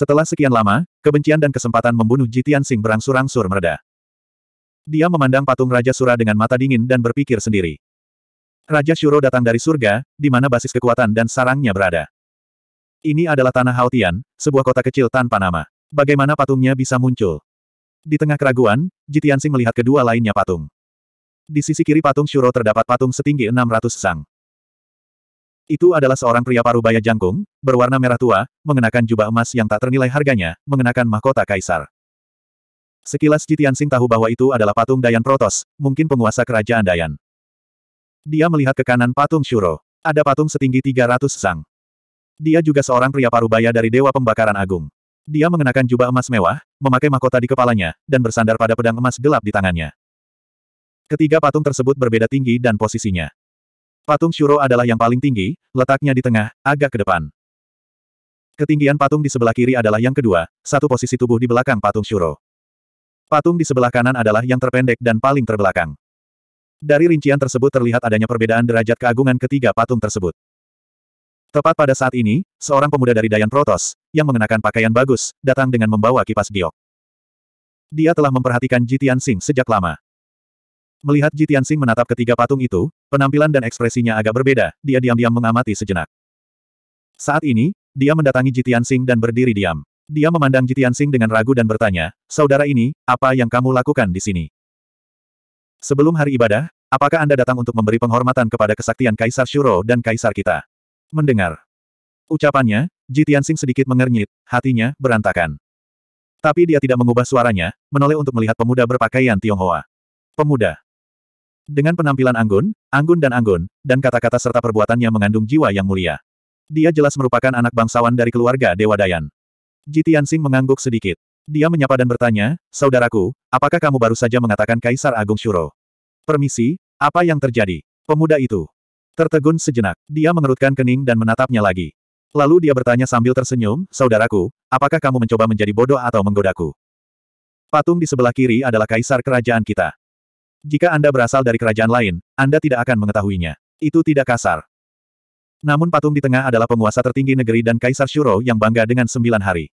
Setelah sekian lama, kebencian dan kesempatan membunuh Jitian Sing berangsur-angsur mereda. Dia memandang patung Raja Sura dengan mata dingin dan berpikir sendiri. Raja Shuro datang dari surga, di mana basis kekuatan dan sarangnya berada. Ini adalah tanah Haotian, sebuah kota kecil tanpa nama. Bagaimana patungnya bisa muncul? Di tengah keraguan, Jitian Sing melihat kedua lainnya patung. Di sisi kiri patung Shuro terdapat patung setinggi 600 sang. Itu adalah seorang pria parubaya jangkung, berwarna merah tua, mengenakan jubah emas yang tak ternilai harganya, mengenakan mahkota kaisar. Sekilas Jitian Sing tahu bahwa itu adalah patung Dayan Protos, mungkin penguasa kerajaan Dayan. Dia melihat ke kanan patung Shuro. Ada patung setinggi 300 sang. Dia juga seorang pria parubaya dari Dewa Pembakaran Agung. Dia mengenakan jubah emas mewah, memakai mahkota di kepalanya, dan bersandar pada pedang emas gelap di tangannya. Ketiga patung tersebut berbeda tinggi dan posisinya. Patung Shuro adalah yang paling tinggi, letaknya di tengah, agak ke depan. Ketinggian patung di sebelah kiri adalah yang kedua, satu posisi tubuh di belakang patung Shuro. Patung di sebelah kanan adalah yang terpendek dan paling terbelakang. Dari rincian tersebut terlihat adanya perbedaan derajat keagungan ketiga patung tersebut. Tepat pada saat ini, seorang pemuda dari Dayan Protos, yang mengenakan pakaian bagus, datang dengan membawa kipas giok. Dia telah memperhatikan Jitian Sing sejak lama. Melihat Ji Tianxing menatap ketiga patung itu, penampilan dan ekspresinya agak berbeda, dia diam-diam mengamati sejenak. Saat ini, dia mendatangi Ji Tianxing dan berdiri diam. Dia memandang Ji Tianxing dengan ragu dan bertanya, Saudara ini, apa yang kamu lakukan di sini? Sebelum hari ibadah, apakah Anda datang untuk memberi penghormatan kepada kesaktian Kaisar Shuro dan Kaisar kita? Mendengar. Ucapannya, Ji Tianxing sedikit mengernyit, hatinya berantakan. Tapi dia tidak mengubah suaranya, menoleh untuk melihat pemuda berpakaian Tionghoa. Pemuda. Dengan penampilan anggun, anggun dan anggun, dan kata-kata serta perbuatannya mengandung jiwa yang mulia. Dia jelas merupakan anak bangsawan dari keluarga Dewa Dayan. Ji Tianxing mengangguk sedikit. Dia menyapa dan bertanya, Saudaraku, apakah kamu baru saja mengatakan Kaisar Agung Shuro? Permisi, apa yang terjadi? Pemuda itu. Tertegun sejenak, dia mengerutkan kening dan menatapnya lagi. Lalu dia bertanya sambil tersenyum, Saudaraku, apakah kamu mencoba menjadi bodoh atau menggodaku? Patung di sebelah kiri adalah kaisar kerajaan kita. Jika Anda berasal dari kerajaan lain, Anda tidak akan mengetahuinya. Itu tidak kasar. Namun patung di tengah adalah penguasa tertinggi negeri dan Kaisar Shuro yang bangga dengan sembilan hari.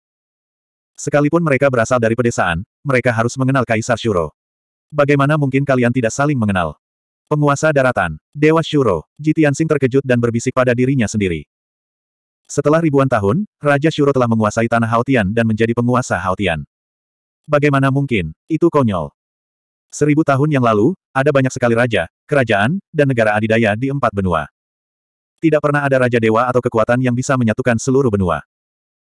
Sekalipun mereka berasal dari pedesaan, mereka harus mengenal Kaisar Shuro. Bagaimana mungkin kalian tidak saling mengenal? Penguasa daratan, Dewa Shuro, Jitiansing terkejut dan berbisik pada dirinya sendiri. Setelah ribuan tahun, Raja Shuro telah menguasai tanah Haotian dan menjadi penguasa Haotian. Bagaimana mungkin? Itu konyol. Seribu tahun yang lalu, ada banyak sekali raja, kerajaan, dan negara adidaya di empat benua. Tidak pernah ada raja dewa atau kekuatan yang bisa menyatukan seluruh benua.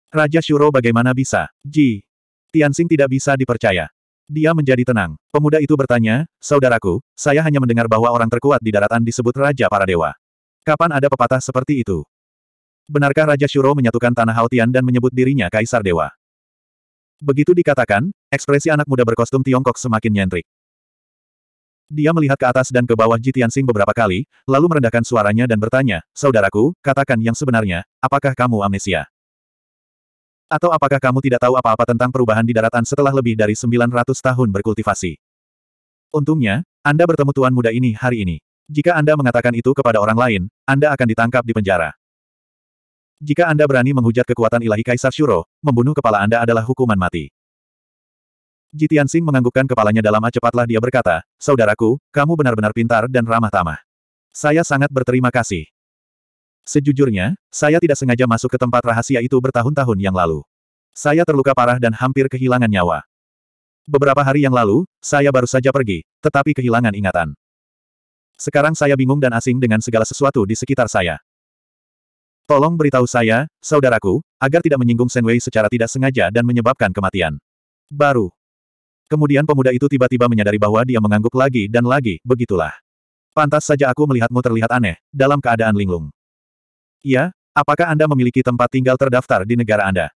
Raja Shuro bagaimana bisa? Ji. Tianxing tidak bisa dipercaya. Dia menjadi tenang. Pemuda itu bertanya, Saudaraku, saya hanya mendengar bahwa orang terkuat di daratan disebut Raja Para Dewa. Kapan ada pepatah seperti itu? Benarkah Raja Shuro menyatukan tanah Haotian dan menyebut dirinya Kaisar Dewa? Begitu dikatakan, ekspresi anak muda berkostum Tiongkok semakin nyentrik. Dia melihat ke atas dan ke bawah Jitian Sing beberapa kali, lalu merendahkan suaranya dan bertanya, Saudaraku, katakan yang sebenarnya, apakah kamu amnesia? Atau apakah kamu tidak tahu apa-apa tentang perubahan di daratan setelah lebih dari 900 tahun berkultivasi? Untungnya, Anda bertemu tuan muda ini hari ini. Jika Anda mengatakan itu kepada orang lain, Anda akan ditangkap di penjara. Jika Anda berani menghujat kekuatan ilahi Kaisar Shuro, membunuh kepala Anda adalah hukuman mati. Jitian Sing menganggukkan kepalanya dalam A ah, cepatlah dia berkata, Saudaraku, kamu benar-benar pintar dan ramah tamah. Saya sangat berterima kasih. Sejujurnya, saya tidak sengaja masuk ke tempat rahasia itu bertahun-tahun yang lalu. Saya terluka parah dan hampir kehilangan nyawa. Beberapa hari yang lalu, saya baru saja pergi, tetapi kehilangan ingatan. Sekarang saya bingung dan asing dengan segala sesuatu di sekitar saya. Tolong beritahu saya, saudaraku, agar tidak menyinggung Senwei secara tidak sengaja dan menyebabkan kematian. Baru, Kemudian pemuda itu tiba-tiba menyadari bahwa dia mengangguk lagi dan lagi, begitulah. Pantas saja aku melihatmu terlihat aneh, dalam keadaan linglung. Ya, apakah Anda memiliki tempat tinggal terdaftar di negara Anda?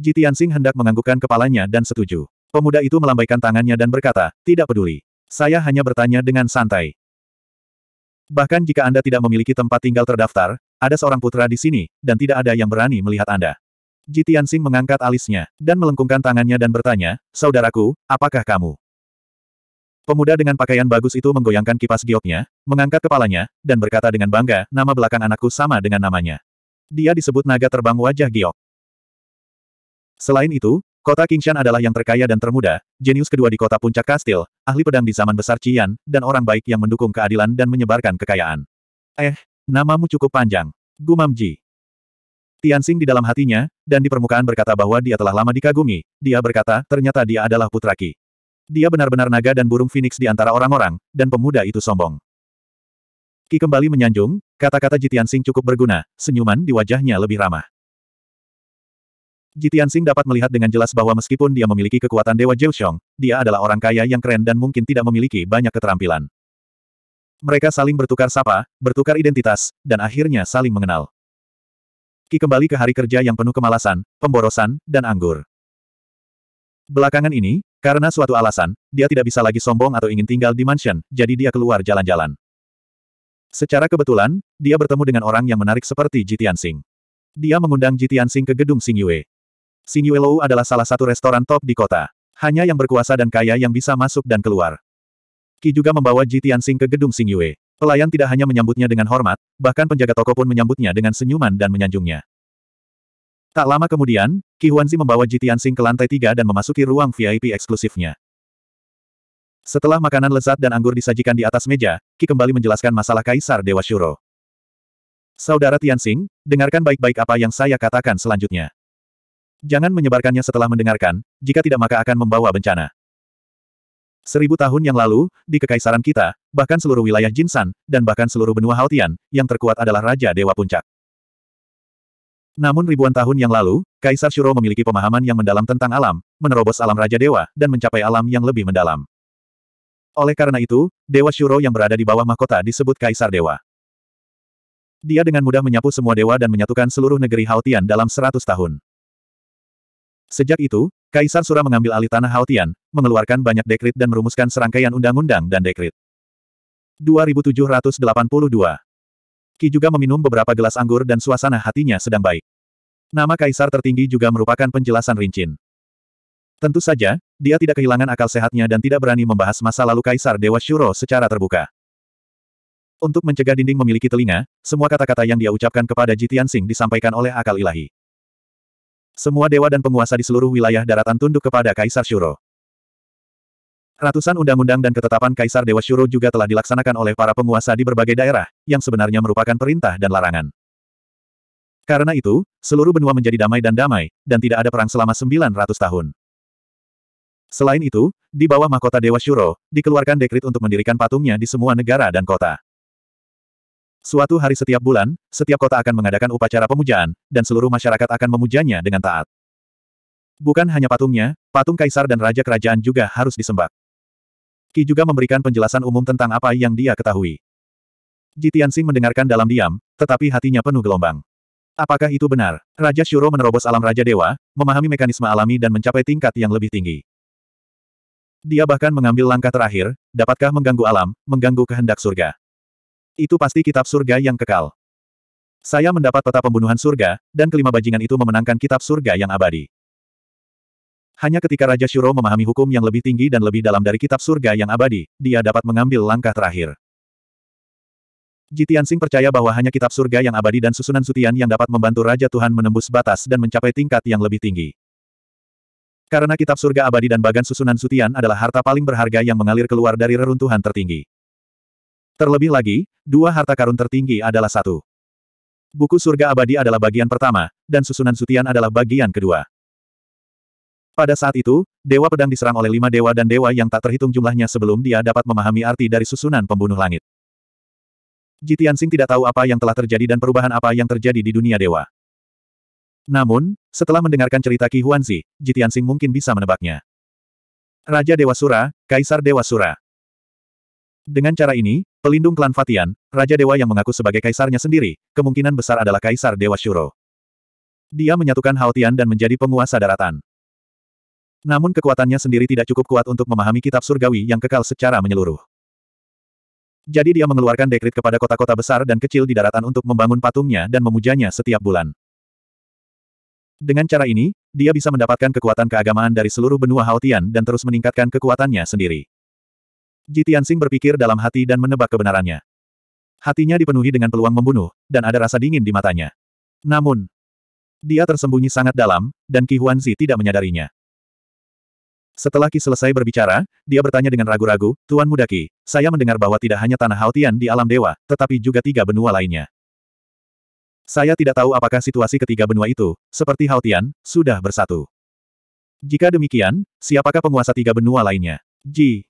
Jitian Tianxing hendak menganggukkan kepalanya dan setuju. Pemuda itu melambaikan tangannya dan berkata, tidak peduli. Saya hanya bertanya dengan santai. Bahkan jika Anda tidak memiliki tempat tinggal terdaftar, ada seorang putra di sini, dan tidak ada yang berani melihat Anda. Jitian Sing mengangkat alisnya, dan melengkungkan tangannya dan bertanya, Saudaraku, apakah kamu? Pemuda dengan pakaian bagus itu menggoyangkan kipas gioknya, mengangkat kepalanya, dan berkata dengan bangga, nama belakang anakku sama dengan namanya. Dia disebut naga terbang wajah giok. Selain itu, kota Kingshan adalah yang terkaya dan termuda, jenius kedua di kota puncak kastil, ahli pedang di zaman besar Cian, dan orang baik yang mendukung keadilan dan menyebarkan kekayaan. Eh, namamu cukup panjang. Gumam Ji. Tianxing di dalam hatinya, dan di permukaan berkata bahwa dia telah lama dikagumi, dia berkata, ternyata dia adalah putra Ki. Dia benar-benar naga dan burung phoenix di antara orang-orang, dan pemuda itu sombong. Ki kembali menyanjung, kata-kata Jitian cukup berguna, senyuman di wajahnya lebih ramah. Jitian dapat melihat dengan jelas bahwa meskipun dia memiliki kekuatan Dewa Jiuxiong, dia adalah orang kaya yang keren dan mungkin tidak memiliki banyak keterampilan. Mereka saling bertukar sapa, bertukar identitas, dan akhirnya saling mengenal. Ki kembali ke hari kerja yang penuh kemalasan, pemborosan, dan anggur. Belakangan ini, karena suatu alasan, dia tidak bisa lagi sombong atau ingin tinggal di mansion, jadi dia keluar jalan-jalan. Secara kebetulan, dia bertemu dengan orang yang menarik seperti Jitian Sing. Dia mengundang Jitian Sing ke gedung Sing Yue. Sing Yue Lou adalah salah satu restoran top di kota. Hanya yang berkuasa dan kaya yang bisa masuk dan keluar. Ki juga membawa Jitian Sing ke gedung Sing Yue. Pelayan tidak hanya menyambutnya dengan hormat, bahkan penjaga toko pun menyambutnya dengan senyuman dan menyanjungnya. Tak lama kemudian, Qi Huanzi membawa Jitian Sing ke lantai tiga dan memasuki ruang VIP eksklusifnya. Setelah makanan lezat dan anggur disajikan di atas meja, Qi kembali menjelaskan masalah Kaisar Dewa Shuro. Saudara Tianxing, dengarkan baik-baik apa yang saya katakan selanjutnya. Jangan menyebarkannya setelah mendengarkan, jika tidak maka akan membawa bencana. Seribu tahun yang lalu, di kekaisaran kita, bahkan seluruh wilayah Jinsan, dan bahkan seluruh benua Haotian, yang terkuat adalah Raja Dewa Puncak. Namun ribuan tahun yang lalu, Kaisar Shuro memiliki pemahaman yang mendalam tentang alam, menerobos alam Raja Dewa, dan mencapai alam yang lebih mendalam. Oleh karena itu, Dewa Shuro yang berada di bawah mahkota disebut Kaisar Dewa. Dia dengan mudah menyapu semua dewa dan menyatukan seluruh negeri Haotian dalam seratus tahun. Sejak itu, Kaisar Sura mengambil alih tanah Haotian, mengeluarkan banyak dekrit dan merumuskan serangkaian undang-undang dan dekrit. 2782 Ki juga meminum beberapa gelas anggur dan suasana hatinya sedang baik. Nama Kaisar tertinggi juga merupakan penjelasan rincin. Tentu saja, dia tidak kehilangan akal sehatnya dan tidak berani membahas masa lalu Kaisar Dewa Shuro secara terbuka. Untuk mencegah dinding memiliki telinga, semua kata-kata yang dia ucapkan kepada Jitian Sing disampaikan oleh akal ilahi. Semua dewa dan penguasa di seluruh wilayah daratan tunduk kepada Kaisar Shuro. Ratusan undang-undang dan ketetapan Kaisar Dewa Shuro juga telah dilaksanakan oleh para penguasa di berbagai daerah, yang sebenarnya merupakan perintah dan larangan. Karena itu, seluruh benua menjadi damai dan damai, dan tidak ada perang selama 900 tahun. Selain itu, di bawah mahkota Dewa Shuro, dikeluarkan dekrit untuk mendirikan patungnya di semua negara dan kota. Suatu hari setiap bulan, setiap kota akan mengadakan upacara pemujaan, dan seluruh masyarakat akan memujanya dengan taat. Bukan hanya patungnya, patung kaisar dan raja kerajaan juga harus disembah. Ki juga memberikan penjelasan umum tentang apa yang dia ketahui. Ji Tianxing mendengarkan dalam diam, tetapi hatinya penuh gelombang. Apakah itu benar? Raja Shuro menerobos alam Raja Dewa, memahami mekanisme alami dan mencapai tingkat yang lebih tinggi. Dia bahkan mengambil langkah terakhir, dapatkah mengganggu alam, mengganggu kehendak surga. Itu pasti kitab surga yang kekal. Saya mendapat peta pembunuhan surga, dan kelima bajingan itu memenangkan kitab surga yang abadi. Hanya ketika Raja Shuro memahami hukum yang lebih tinggi dan lebih dalam dari kitab surga yang abadi, dia dapat mengambil langkah terakhir. Jitian Sing percaya bahwa hanya kitab surga yang abadi dan susunan sutian yang dapat membantu Raja Tuhan menembus batas dan mencapai tingkat yang lebih tinggi. Karena kitab surga abadi dan bagan susunan sutian adalah harta paling berharga yang mengalir keluar dari reruntuhan tertinggi. Terlebih lagi, dua harta karun tertinggi adalah satu. Buku surga abadi adalah bagian pertama, dan susunan sutian adalah bagian kedua. Pada saat itu, Dewa Pedang diserang oleh lima dewa dan dewa yang tak terhitung jumlahnya sebelum dia dapat memahami arti dari susunan pembunuh langit. Jitian tidak tahu apa yang telah terjadi dan perubahan apa yang terjadi di dunia dewa. Namun, setelah mendengarkan cerita Ki Huanzi, Jitian mungkin bisa menebaknya. Raja Dewa Sura, Kaisar Dewa Sura. Dengan cara ini, pelindung klan Fatian, Raja Dewa yang mengaku sebagai kaisarnya sendiri, kemungkinan besar adalah Kaisar Dewa Shuro. Dia menyatukan Haotian dan menjadi penguasa daratan. Namun kekuatannya sendiri tidak cukup kuat untuk memahami kitab surgawi yang kekal secara menyeluruh. Jadi dia mengeluarkan dekrit kepada kota-kota besar dan kecil di daratan untuk membangun patungnya dan memujanya setiap bulan. Dengan cara ini, dia bisa mendapatkan kekuatan keagamaan dari seluruh benua Haotian dan terus meningkatkan kekuatannya sendiri. Ji Tianxing berpikir dalam hati dan menebak kebenarannya. Hatinya dipenuhi dengan peluang membunuh, dan ada rasa dingin di matanya. Namun, dia tersembunyi sangat dalam, dan Qi Huanzi tidak menyadarinya. Setelah Qi selesai berbicara, dia bertanya dengan ragu-ragu, Tuan Muda Qi, saya mendengar bahwa tidak hanya Tanah Haotian di alam dewa, tetapi juga tiga benua lainnya. Saya tidak tahu apakah situasi ketiga benua itu, seperti Haotian, sudah bersatu. Jika demikian, siapakah penguasa tiga benua lainnya? Ji.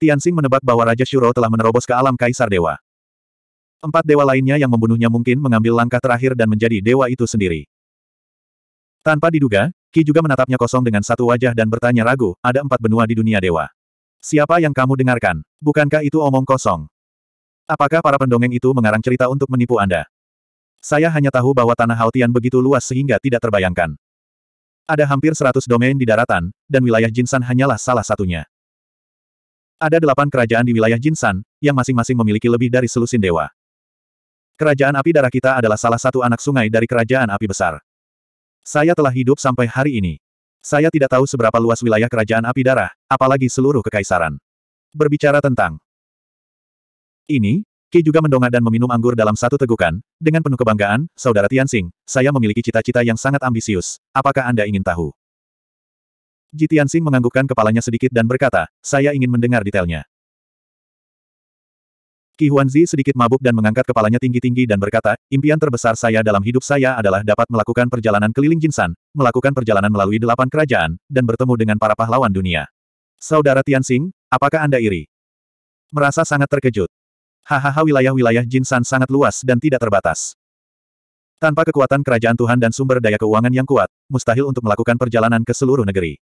Tianxing menebak bahwa Raja Shuro telah menerobos ke alam Kaisar Dewa. Empat dewa lainnya yang membunuhnya mungkin mengambil langkah terakhir dan menjadi dewa itu sendiri. Tanpa diduga, Ki juga menatapnya kosong dengan satu wajah dan bertanya ragu, ada empat benua di dunia dewa. Siapa yang kamu dengarkan? Bukankah itu omong kosong? Apakah para pendongeng itu mengarang cerita untuk menipu Anda? Saya hanya tahu bahwa tanah Haotian begitu luas sehingga tidak terbayangkan. Ada hampir seratus domain di daratan, dan wilayah Jinsan hanyalah salah satunya. Ada delapan kerajaan di wilayah Jinsan, yang masing-masing memiliki lebih dari selusin dewa. Kerajaan api darah kita adalah salah satu anak sungai dari kerajaan api besar. Saya telah hidup sampai hari ini. Saya tidak tahu seberapa luas wilayah kerajaan api darah, apalagi seluruh kekaisaran. Berbicara tentang ini, Ki juga mendongak dan meminum anggur dalam satu tegukan, dengan penuh kebanggaan, Saudara Tianxing, saya memiliki cita-cita yang sangat ambisius. Apakah Anda ingin tahu? Ji Tianxing menganggukkan kepalanya sedikit dan berkata, saya ingin mendengar detailnya. Qi Huanzi sedikit mabuk dan mengangkat kepalanya tinggi-tinggi dan berkata, impian terbesar saya dalam hidup saya adalah dapat melakukan perjalanan keliling Jinsan, melakukan perjalanan melalui delapan kerajaan, dan bertemu dengan para pahlawan dunia. Saudara Tianxing, apakah Anda iri? Merasa sangat terkejut. Hahaha wilayah-wilayah Jinsan sangat luas dan tidak terbatas. Tanpa kekuatan kerajaan Tuhan dan sumber daya keuangan yang kuat, mustahil untuk melakukan perjalanan ke seluruh negeri.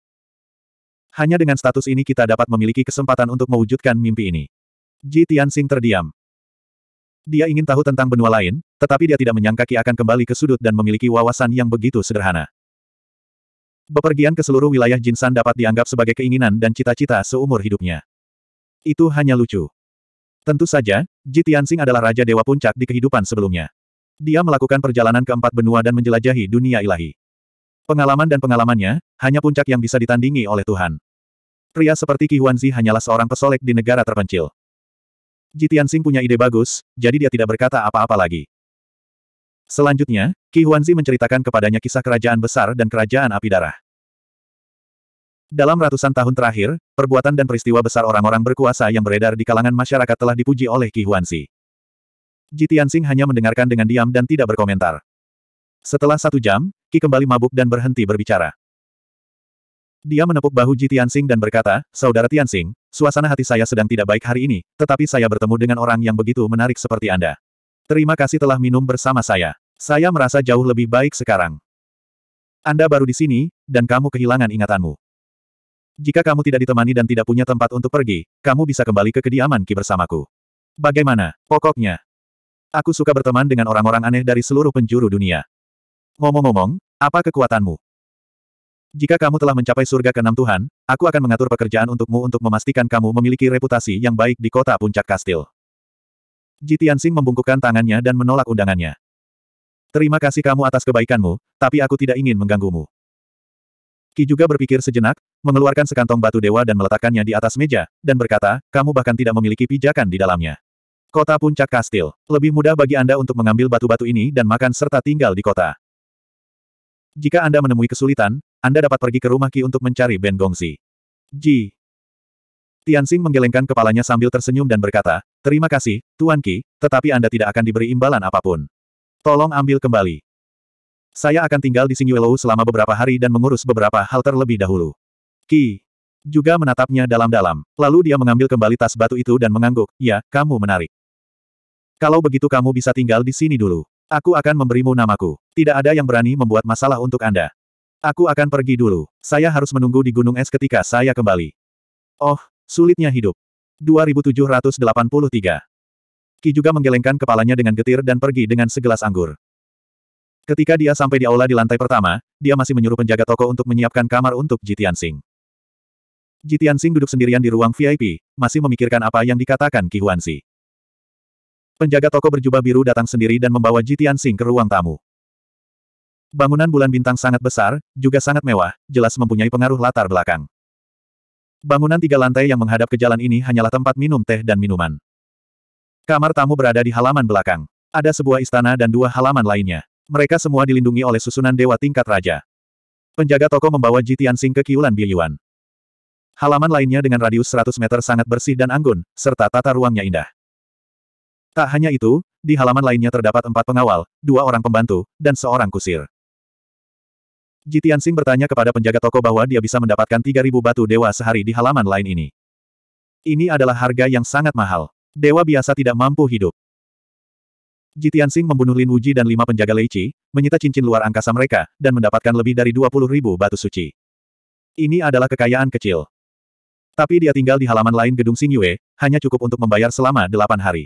Hanya dengan status ini kita dapat memiliki kesempatan untuk mewujudkan mimpi ini. Ji Tianxing terdiam. Dia ingin tahu tentang benua lain, tetapi dia tidak menyangka Ki akan kembali ke sudut dan memiliki wawasan yang begitu sederhana. Bepergian ke seluruh wilayah Jinsan dapat dianggap sebagai keinginan dan cita-cita seumur hidupnya. Itu hanya lucu. Tentu saja, Ji Tianxing adalah Raja Dewa Puncak di kehidupan sebelumnya. Dia melakukan perjalanan ke empat benua dan menjelajahi dunia ilahi. Pengalaman dan pengalamannya, hanya puncak yang bisa ditandingi oleh Tuhan. Pria seperti Qi Huanzi hanyalah seorang pesolek di negara terpencil. Jitian Sing punya ide bagus, jadi dia tidak berkata apa-apa lagi. Selanjutnya, Qi Huanzi menceritakan kepadanya kisah kerajaan besar dan kerajaan api darah. Dalam ratusan tahun terakhir, perbuatan dan peristiwa besar orang-orang berkuasa yang beredar di kalangan masyarakat telah dipuji oleh Qi Huanzi. Jitian Sing hanya mendengarkan dengan diam dan tidak berkomentar. Setelah satu jam, Ki kembali mabuk dan berhenti berbicara. Dia menepuk bahu Ji Tianxing dan berkata, Saudara Tianxing, suasana hati saya sedang tidak baik hari ini, tetapi saya bertemu dengan orang yang begitu menarik seperti Anda. Terima kasih telah minum bersama saya. Saya merasa jauh lebih baik sekarang. Anda baru di sini, dan kamu kehilangan ingatanmu. Jika kamu tidak ditemani dan tidak punya tempat untuk pergi, kamu bisa kembali ke kediaman Ki bersamaku. Bagaimana, pokoknya? Aku suka berteman dengan orang-orang aneh dari seluruh penjuru dunia. Ngomong-ngomong, apa kekuatanmu? Jika kamu telah mencapai surga keenam Tuhan, aku akan mengatur pekerjaan untukmu untuk memastikan kamu memiliki reputasi yang baik di kota puncak kastil. Jitiansing membungkukkan tangannya dan menolak undangannya. Terima kasih kamu atas kebaikanmu, tapi aku tidak ingin mengganggumu. Ki juga berpikir sejenak, mengeluarkan sekantong batu dewa dan meletakkannya di atas meja, dan berkata, kamu bahkan tidak memiliki pijakan di dalamnya. Kota Puncak Kastil. Lebih mudah bagi Anda untuk mengambil batu-batu ini dan makan serta tinggal di kota. Jika Anda menemui kesulitan, Anda dapat pergi ke rumah Ki untuk mencari Ben Gongzi. Ji. Tianxing menggelengkan kepalanya sambil tersenyum dan berkata, Terima kasih, Tuan Ki. tetapi Anda tidak akan diberi imbalan apapun. Tolong ambil kembali. Saya akan tinggal di Singyuelou selama beberapa hari dan mengurus beberapa hal terlebih dahulu. Ki Juga menatapnya dalam-dalam. Lalu dia mengambil kembali tas batu itu dan mengangguk, ya, kamu menarik. Kalau begitu kamu bisa tinggal di sini dulu. Aku akan memberimu namaku. Tidak ada yang berani membuat masalah untuk Anda. Aku akan pergi dulu. Saya harus menunggu di gunung es ketika saya kembali. Oh, sulitnya hidup. 2783. Ki juga menggelengkan kepalanya dengan getir dan pergi dengan segelas anggur. Ketika dia sampai di aula di lantai pertama, dia masih menyuruh penjaga toko untuk menyiapkan kamar untuk Jitian Sing. Jitian Sing duduk sendirian di ruang VIP, masih memikirkan apa yang dikatakan Ki Huanxi. Penjaga toko berjubah biru datang sendiri dan membawa Jitian Sing ke ruang tamu. Bangunan bulan bintang sangat besar, juga sangat mewah, jelas mempunyai pengaruh latar belakang. Bangunan tiga lantai yang menghadap ke jalan ini hanyalah tempat minum teh dan minuman. Kamar tamu berada di halaman belakang. Ada sebuah istana dan dua halaman lainnya. Mereka semua dilindungi oleh susunan dewa tingkat raja. Penjaga toko membawa Jitian Sing ke Kiulan Biyuan. Halaman lainnya dengan radius 100 meter sangat bersih dan anggun, serta tata ruangnya indah. Tak hanya itu, di halaman lainnya terdapat empat pengawal, dua orang pembantu, dan seorang kusir. Jitiansing bertanya kepada penjaga toko bahwa dia bisa mendapatkan 3.000 batu dewa sehari di halaman lain ini. Ini adalah harga yang sangat mahal. Dewa biasa tidak mampu hidup. Jitiansing membunuh Lin Wuji dan lima penjaga Leici, menyita cincin luar angkasa mereka, dan mendapatkan lebih dari 20.000 ribu batu suci. Ini adalah kekayaan kecil. Tapi dia tinggal di halaman lain gedung Xing hanya cukup untuk membayar selama delapan hari.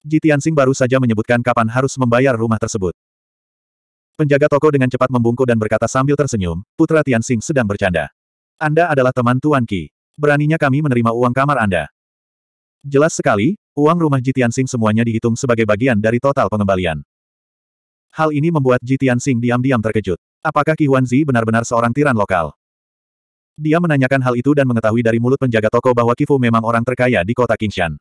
Ji Tianxing baru saja menyebutkan kapan harus membayar rumah tersebut. Penjaga toko dengan cepat membungkuk dan berkata sambil tersenyum, Putra Tianxing sedang bercanda. Anda adalah teman Tuan Ki. Beraninya kami menerima uang kamar Anda. Jelas sekali, uang rumah Ji Tianxing semuanya dihitung sebagai bagian dari total pengembalian. Hal ini membuat Ji Tianxing diam-diam terkejut. Apakah Ki Huanzi benar-benar seorang tiran lokal? Dia menanyakan hal itu dan mengetahui dari mulut penjaga toko bahwa Kifu memang orang terkaya di kota Qingshan.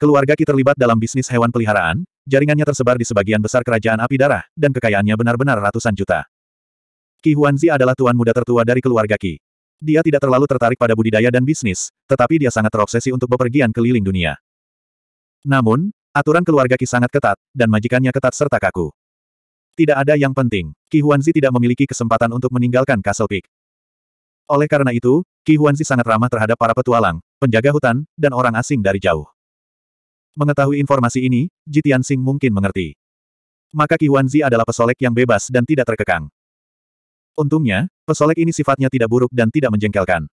Keluarga Ki terlibat dalam bisnis hewan peliharaan, jaringannya tersebar di sebagian besar kerajaan api darah, dan kekayaannya benar-benar ratusan juta. Ki Huanzi adalah tuan muda tertua dari keluarga Ki. Dia tidak terlalu tertarik pada budidaya dan bisnis, tetapi dia sangat terobsesi untuk bepergian keliling dunia. Namun, aturan keluarga Ki sangat ketat, dan majikannya ketat serta kaku. Tidak ada yang penting, Ki Huanzi tidak memiliki kesempatan untuk meninggalkan Castle Peak. Oleh karena itu, Ki Huanzi sangat ramah terhadap para petualang, penjaga hutan, dan orang asing dari jauh. Mengetahui informasi ini, Jitian Sing mungkin mengerti. Maka Qi Huanzi adalah pesolek yang bebas dan tidak terkekang. Untungnya, pesolek ini sifatnya tidak buruk dan tidak menjengkelkan.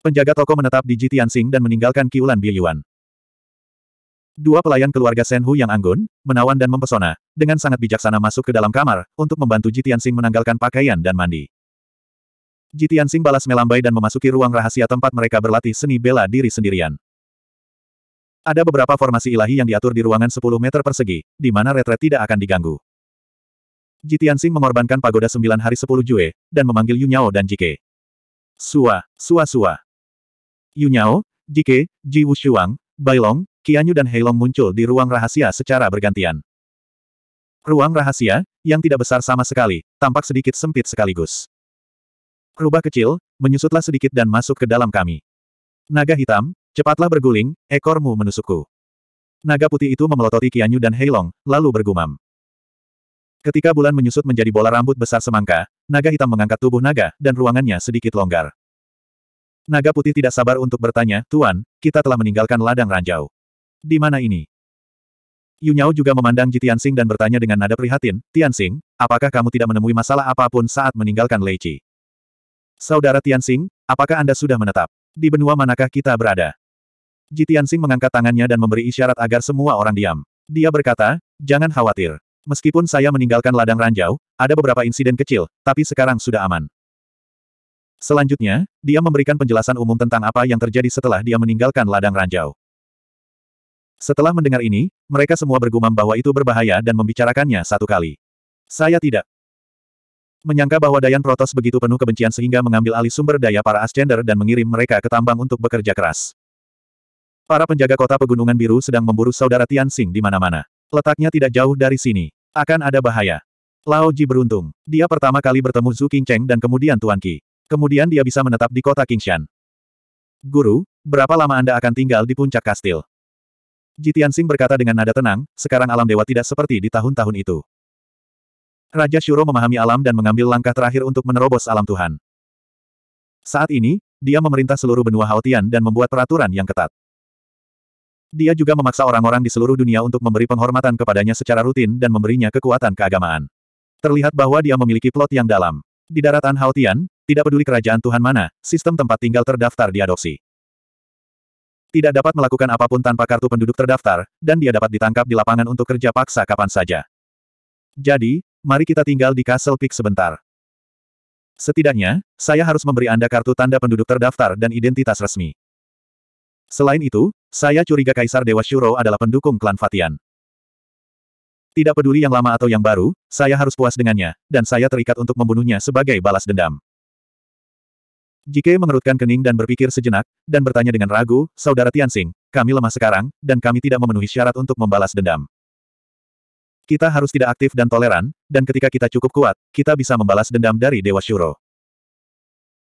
Penjaga toko menetap di Jitian Sing dan meninggalkan Qi Ulan Biyuan. Dua pelayan keluarga Senhu yang anggun, menawan dan mempesona, dengan sangat bijaksana masuk ke dalam kamar, untuk membantu Jitian Sing menanggalkan pakaian dan mandi. Jitian Sing balas melambai dan memasuki ruang rahasia tempat mereka berlatih seni bela diri sendirian. Ada beberapa formasi ilahi yang diatur di ruangan 10 meter persegi, di mana retret tidak akan diganggu. Jitiansing mengorbankan pagoda 9 hari 10 Jue, dan memanggil Yunyao dan Jike. Sua, Sua Sua. Yunyao, Jike, Ji Wushuang, Bailong, Qianyu dan Heilong muncul di ruang rahasia secara bergantian. Ruang rahasia, yang tidak besar sama sekali, tampak sedikit sempit sekaligus. Rubah kecil, menyusutlah sedikit dan masuk ke dalam kami. Naga hitam, Cepatlah berguling, ekormu menusukku. Naga putih itu memelototi Qianyu dan Heilong, lalu bergumam. Ketika bulan menyusut menjadi bola rambut besar semangka, naga hitam mengangkat tubuh naga, dan ruangannya sedikit longgar. Naga putih tidak sabar untuk bertanya, Tuan, kita telah meninggalkan ladang ranjau. Di mana ini? Yunyao juga memandang Ji Tianxing dan bertanya dengan nada prihatin, Tianxing, apakah kamu tidak menemui masalah apapun saat meninggalkan Lei Qi? Saudara Tianxing, apakah Anda sudah menetap? Di benua manakah kita berada? Jitian Sing mengangkat tangannya dan memberi isyarat agar semua orang diam. Dia berkata, jangan khawatir. Meskipun saya meninggalkan ladang ranjau, ada beberapa insiden kecil, tapi sekarang sudah aman. Selanjutnya, dia memberikan penjelasan umum tentang apa yang terjadi setelah dia meninggalkan ladang ranjau. Setelah mendengar ini, mereka semua bergumam bahwa itu berbahaya dan membicarakannya satu kali. Saya tidak menyangka bahwa Dayan Protos begitu penuh kebencian sehingga mengambil alih sumber daya para Ascender dan mengirim mereka ke tambang untuk bekerja keras. Para penjaga kota Pegunungan Biru sedang memburu saudara Tianxing di mana-mana. Letaknya tidak jauh dari sini. Akan ada bahaya. Lao Ji beruntung. Dia pertama kali bertemu Zhu Qingcheng dan kemudian Tuan Qi. Kemudian dia bisa menetap di kota Qingshan. Guru, berapa lama Anda akan tinggal di puncak kastil? Ji Tianxing berkata dengan nada tenang, sekarang alam dewa tidak seperti di tahun-tahun itu. Raja Shuro memahami alam dan mengambil langkah terakhir untuk menerobos alam Tuhan. Saat ini, dia memerintah seluruh benua Haotian dan membuat peraturan yang ketat. Dia juga memaksa orang-orang di seluruh dunia untuk memberi penghormatan kepadanya secara rutin dan memberinya kekuatan keagamaan. Terlihat bahwa dia memiliki plot yang dalam. Di daratan Haotian, tidak peduli kerajaan Tuhan mana, sistem tempat tinggal terdaftar diadopsi. Tidak dapat melakukan apapun tanpa kartu penduduk terdaftar, dan dia dapat ditangkap di lapangan untuk kerja paksa kapan saja. Jadi, mari kita tinggal di Castle Peak sebentar. Setidaknya, saya harus memberi Anda kartu tanda penduduk terdaftar dan identitas resmi. Selain itu, saya curiga Kaisar Dewa Shuro adalah pendukung klan Fatian. Tidak peduli yang lama atau yang baru, saya harus puas dengannya, dan saya terikat untuk membunuhnya sebagai balas dendam. Jike mengerutkan kening dan berpikir sejenak, dan bertanya dengan ragu, Saudara Tianxing, kami lemah sekarang, dan kami tidak memenuhi syarat untuk membalas dendam. Kita harus tidak aktif dan toleran, dan ketika kita cukup kuat, kita bisa membalas dendam dari Dewa Shuro.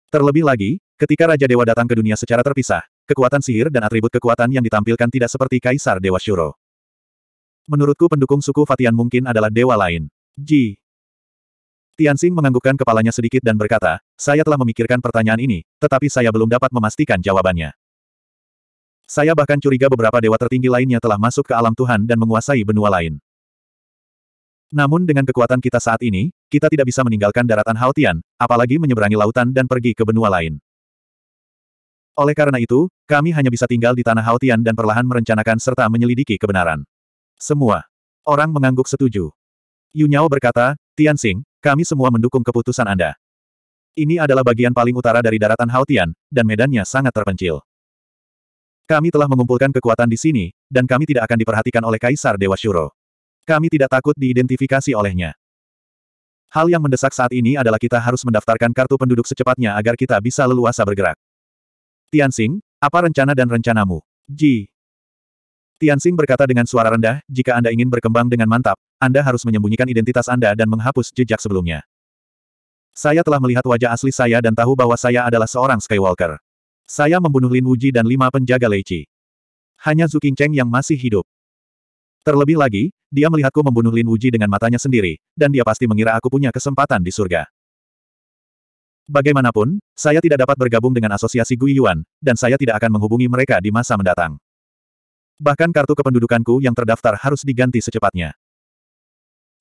Terlebih lagi, ketika Raja Dewa datang ke dunia secara terpisah, Kekuatan sihir dan atribut kekuatan yang ditampilkan tidak seperti Kaisar Dewa Shuro. Menurutku pendukung suku Fatian mungkin adalah dewa lain. Ji. Tianxing menganggukkan kepalanya sedikit dan berkata, saya telah memikirkan pertanyaan ini, tetapi saya belum dapat memastikan jawabannya. Saya bahkan curiga beberapa dewa tertinggi lainnya telah masuk ke alam Tuhan dan menguasai benua lain. Namun dengan kekuatan kita saat ini, kita tidak bisa meninggalkan daratan Haotian, apalagi menyeberangi lautan dan pergi ke benua lain. Oleh karena itu, kami hanya bisa tinggal di tanah Haotian dan perlahan merencanakan serta menyelidiki kebenaran. Semua. Orang mengangguk setuju. Yunyao berkata, Tianxing, kami semua mendukung keputusan Anda. Ini adalah bagian paling utara dari daratan Haotian, dan medannya sangat terpencil. Kami telah mengumpulkan kekuatan di sini, dan kami tidak akan diperhatikan oleh Kaisar Dewa Shuro. Kami tidak takut diidentifikasi olehnya. Hal yang mendesak saat ini adalah kita harus mendaftarkan kartu penduduk secepatnya agar kita bisa leluasa bergerak. Tianxing, apa rencana dan rencanamu? Ji. Tianxing berkata dengan suara rendah, jika Anda ingin berkembang dengan mantap, Anda harus menyembunyikan identitas Anda dan menghapus jejak sebelumnya. Saya telah melihat wajah asli saya dan tahu bahwa saya adalah seorang Skywalker. Saya membunuh Lin Wuji dan lima penjaga Leici. Hanya Zhu Qingcheng yang masih hidup. Terlebih lagi, dia melihatku membunuh Lin Wuji dengan matanya sendiri, dan dia pasti mengira aku punya kesempatan di surga. Bagaimanapun, saya tidak dapat bergabung dengan asosiasi Gui dan saya tidak akan menghubungi mereka di masa mendatang. Bahkan kartu kependudukanku yang terdaftar harus diganti secepatnya.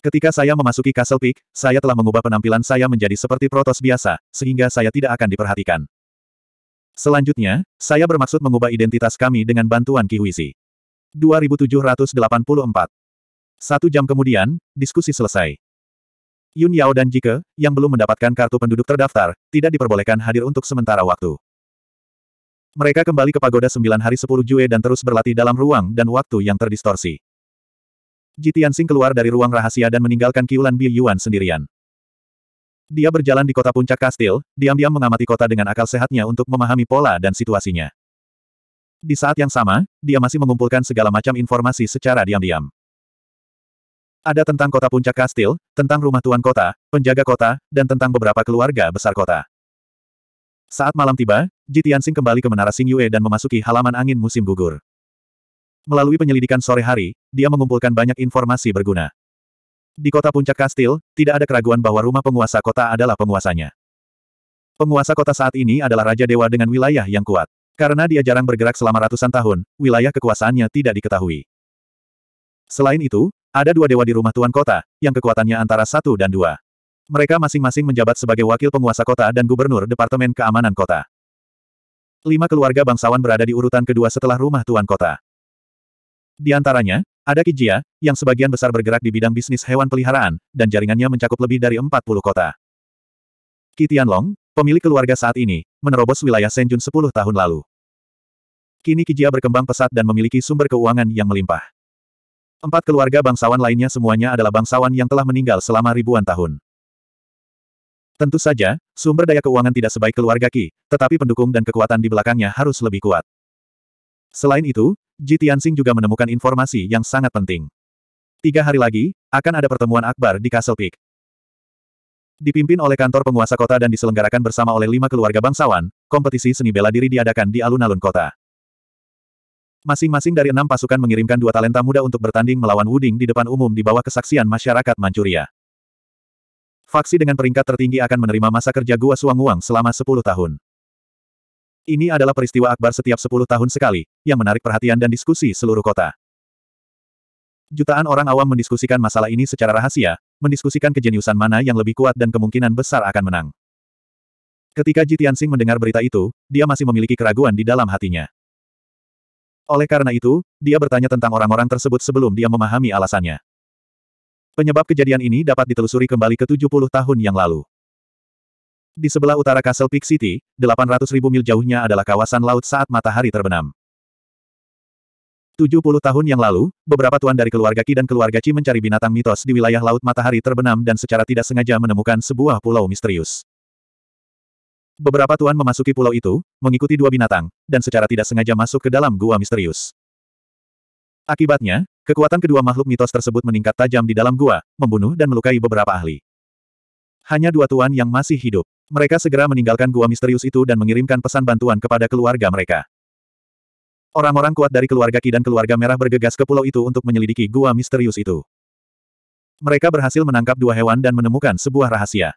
Ketika saya memasuki Castle Peak, saya telah mengubah penampilan saya menjadi seperti protos biasa, sehingga saya tidak akan diperhatikan. Selanjutnya, saya bermaksud mengubah identitas kami dengan bantuan Kihuizi. 2784 Satu jam kemudian, diskusi selesai. Yun Yao dan Jike, yang belum mendapatkan kartu penduduk terdaftar, tidak diperbolehkan hadir untuk sementara waktu. Mereka kembali ke pagoda Sembilan hari 10 Jue dan terus berlatih dalam ruang dan waktu yang terdistorsi. Jitian Sing keluar dari ruang rahasia dan meninggalkan Kiulan Bi Yuan sendirian. Dia berjalan di kota puncak kastil, diam-diam mengamati kota dengan akal sehatnya untuk memahami pola dan situasinya. Di saat yang sama, dia masih mengumpulkan segala macam informasi secara diam-diam. Ada tentang kota puncak kastil, tentang rumah tuan kota, penjaga kota, dan tentang beberapa keluarga besar kota. Saat malam tiba, Ji Tianxing kembali ke Menara Xingyue Yue dan memasuki halaman angin musim gugur. Melalui penyelidikan sore hari, dia mengumpulkan banyak informasi berguna. Di kota puncak kastil, tidak ada keraguan bahwa rumah penguasa kota adalah penguasanya. Penguasa kota saat ini adalah Raja Dewa dengan wilayah yang kuat. Karena dia jarang bergerak selama ratusan tahun, wilayah kekuasaannya tidak diketahui. Selain itu, ada dua dewa di rumah tuan kota, yang kekuatannya antara satu dan dua. Mereka masing-masing menjabat sebagai wakil penguasa kota dan gubernur Departemen Keamanan Kota. Lima keluarga bangsawan berada di urutan kedua setelah rumah tuan kota. Di antaranya, ada Kijia, yang sebagian besar bergerak di bidang bisnis hewan peliharaan, dan jaringannya mencakup lebih dari 40 kota. Kitian Long, pemilik keluarga saat ini, menerobos wilayah Senjun 10 tahun lalu. Kini Kijia berkembang pesat dan memiliki sumber keuangan yang melimpah. Empat keluarga bangsawan lainnya semuanya adalah bangsawan yang telah meninggal selama ribuan tahun. Tentu saja, sumber daya keuangan tidak sebaik keluarga Ki, tetapi pendukung dan kekuatan di belakangnya harus lebih kuat. Selain itu, Ji Tianxing juga menemukan informasi yang sangat penting. Tiga hari lagi, akan ada pertemuan akbar di Castle Peak. Dipimpin oleh kantor penguasa kota dan diselenggarakan bersama oleh lima keluarga bangsawan, kompetisi seni bela diri diadakan di alun-alun kota. Masing-masing dari enam pasukan mengirimkan dua talenta muda untuk bertanding melawan Wuding di depan umum di bawah kesaksian masyarakat Manchuria. Faksi dengan peringkat tertinggi akan menerima masa kerja Gua suang Suanguang selama sepuluh tahun. Ini adalah peristiwa akbar setiap sepuluh tahun sekali, yang menarik perhatian dan diskusi seluruh kota. Jutaan orang awam mendiskusikan masalah ini secara rahasia, mendiskusikan kejeniusan mana yang lebih kuat dan kemungkinan besar akan menang. Ketika Ji Tianxing mendengar berita itu, dia masih memiliki keraguan di dalam hatinya. Oleh karena itu, dia bertanya tentang orang-orang tersebut sebelum dia memahami alasannya. Penyebab kejadian ini dapat ditelusuri kembali ke 70 tahun yang lalu. Di sebelah utara Castle Peak City, 800 ribu mil jauhnya adalah kawasan laut saat matahari terbenam. 70 tahun yang lalu, beberapa tuan dari keluarga Ki dan keluarga Chi mencari binatang mitos di wilayah laut matahari terbenam dan secara tidak sengaja menemukan sebuah pulau misterius. Beberapa tuan memasuki pulau itu, mengikuti dua binatang, dan secara tidak sengaja masuk ke dalam gua misterius. Akibatnya, kekuatan kedua makhluk mitos tersebut meningkat tajam di dalam gua, membunuh dan melukai beberapa ahli. Hanya dua tuan yang masih hidup. Mereka segera meninggalkan gua misterius itu dan mengirimkan pesan bantuan kepada keluarga mereka. Orang-orang kuat dari keluarga Ki dan keluarga Merah bergegas ke pulau itu untuk menyelidiki gua misterius itu. Mereka berhasil menangkap dua hewan dan menemukan sebuah rahasia.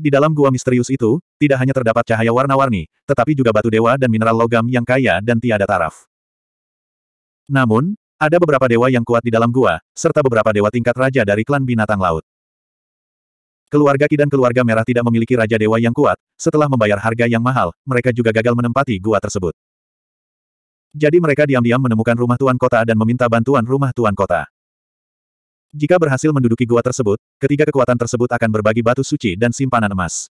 Di dalam gua misterius itu, tidak hanya terdapat cahaya warna-warni, tetapi juga batu dewa dan mineral logam yang kaya dan tiada taraf. Namun, ada beberapa dewa yang kuat di dalam gua, serta beberapa dewa tingkat raja dari klan binatang laut. Keluarga Ki dan keluarga Merah tidak memiliki raja dewa yang kuat, setelah membayar harga yang mahal, mereka juga gagal menempati gua tersebut. Jadi mereka diam-diam menemukan rumah tuan kota dan meminta bantuan rumah tuan kota. Jika berhasil menduduki gua tersebut, ketiga kekuatan tersebut akan berbagi batu suci dan simpanan emas.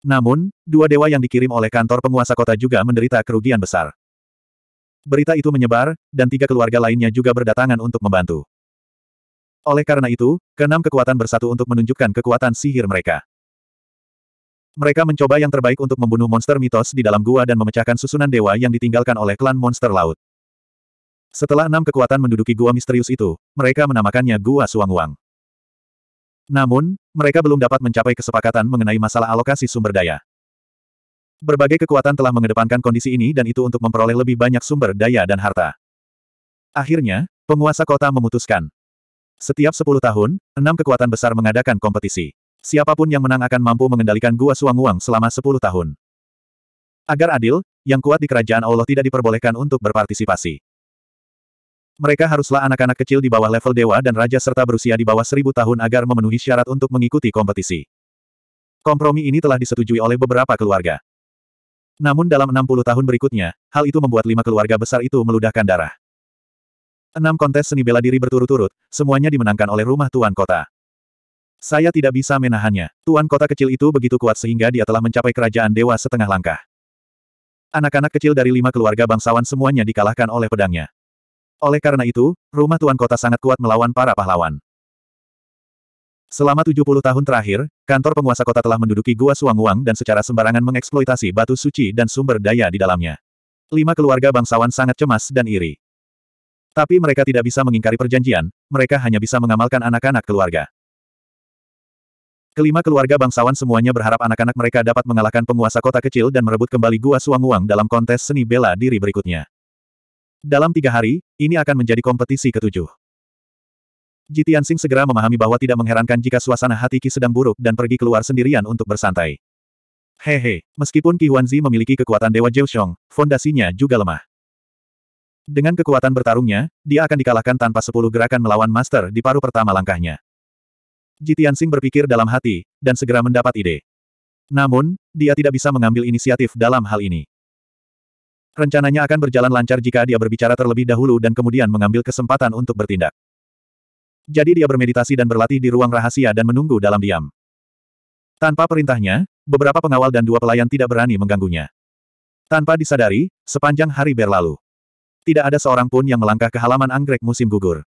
Namun, dua dewa yang dikirim oleh kantor penguasa kota juga menderita kerugian besar. Berita itu menyebar, dan tiga keluarga lainnya juga berdatangan untuk membantu. Oleh karena itu, keenam kekuatan bersatu untuk menunjukkan kekuatan sihir mereka. Mereka mencoba yang terbaik untuk membunuh monster mitos di dalam gua dan memecahkan susunan dewa yang ditinggalkan oleh klan monster laut. Setelah enam kekuatan menduduki gua misterius itu, mereka menamakannya Gua Suang-Wang. Namun, mereka belum dapat mencapai kesepakatan mengenai masalah alokasi sumber daya. Berbagai kekuatan telah mengedepankan kondisi ini dan itu untuk memperoleh lebih banyak sumber daya dan harta. Akhirnya, penguasa kota memutuskan. Setiap sepuluh tahun, enam kekuatan besar mengadakan kompetisi. Siapapun yang menang akan mampu mengendalikan Gua Suang-Wang selama sepuluh tahun. Agar adil, yang kuat di kerajaan Allah tidak diperbolehkan untuk berpartisipasi. Mereka haruslah anak-anak kecil di bawah level dewa dan raja serta berusia di bawah seribu tahun agar memenuhi syarat untuk mengikuti kompetisi. Kompromi ini telah disetujui oleh beberapa keluarga. Namun dalam 60 tahun berikutnya, hal itu membuat lima keluarga besar itu meludahkan darah. Enam kontes seni bela diri berturut-turut, semuanya dimenangkan oleh rumah tuan kota. Saya tidak bisa menahannya. Tuan kota kecil itu begitu kuat sehingga dia telah mencapai kerajaan dewa setengah langkah. Anak-anak kecil dari lima keluarga bangsawan semuanya dikalahkan oleh pedangnya. Oleh karena itu, rumah tuan kota sangat kuat melawan para pahlawan. Selama 70 tahun terakhir, kantor penguasa kota telah menduduki Gua Wang dan secara sembarangan mengeksploitasi batu suci dan sumber daya di dalamnya. Lima keluarga bangsawan sangat cemas dan iri. Tapi mereka tidak bisa mengingkari perjanjian, mereka hanya bisa mengamalkan anak-anak keluarga. Kelima keluarga bangsawan semuanya berharap anak-anak mereka dapat mengalahkan penguasa kota kecil dan merebut kembali Gua Wang dalam kontes seni bela diri berikutnya. Dalam tiga hari, ini akan menjadi kompetisi ketujuh. Jitiansing segera memahami bahwa tidak mengherankan jika suasana hati Ki sedang buruk dan pergi keluar sendirian untuk bersantai. Hehe, meskipun Qi Huanzi memiliki kekuatan Dewa Sheng, fondasinya juga lemah. Dengan kekuatan bertarungnya, dia akan dikalahkan tanpa sepuluh gerakan melawan Master di paruh pertama langkahnya. Jitiansing berpikir dalam hati, dan segera mendapat ide. Namun, dia tidak bisa mengambil inisiatif dalam hal ini. Rencananya akan berjalan lancar jika dia berbicara terlebih dahulu dan kemudian mengambil kesempatan untuk bertindak. Jadi dia bermeditasi dan berlatih di ruang rahasia dan menunggu dalam diam. Tanpa perintahnya, beberapa pengawal dan dua pelayan tidak berani mengganggunya. Tanpa disadari, sepanjang hari berlalu. Tidak ada seorang pun yang melangkah ke halaman anggrek musim gugur.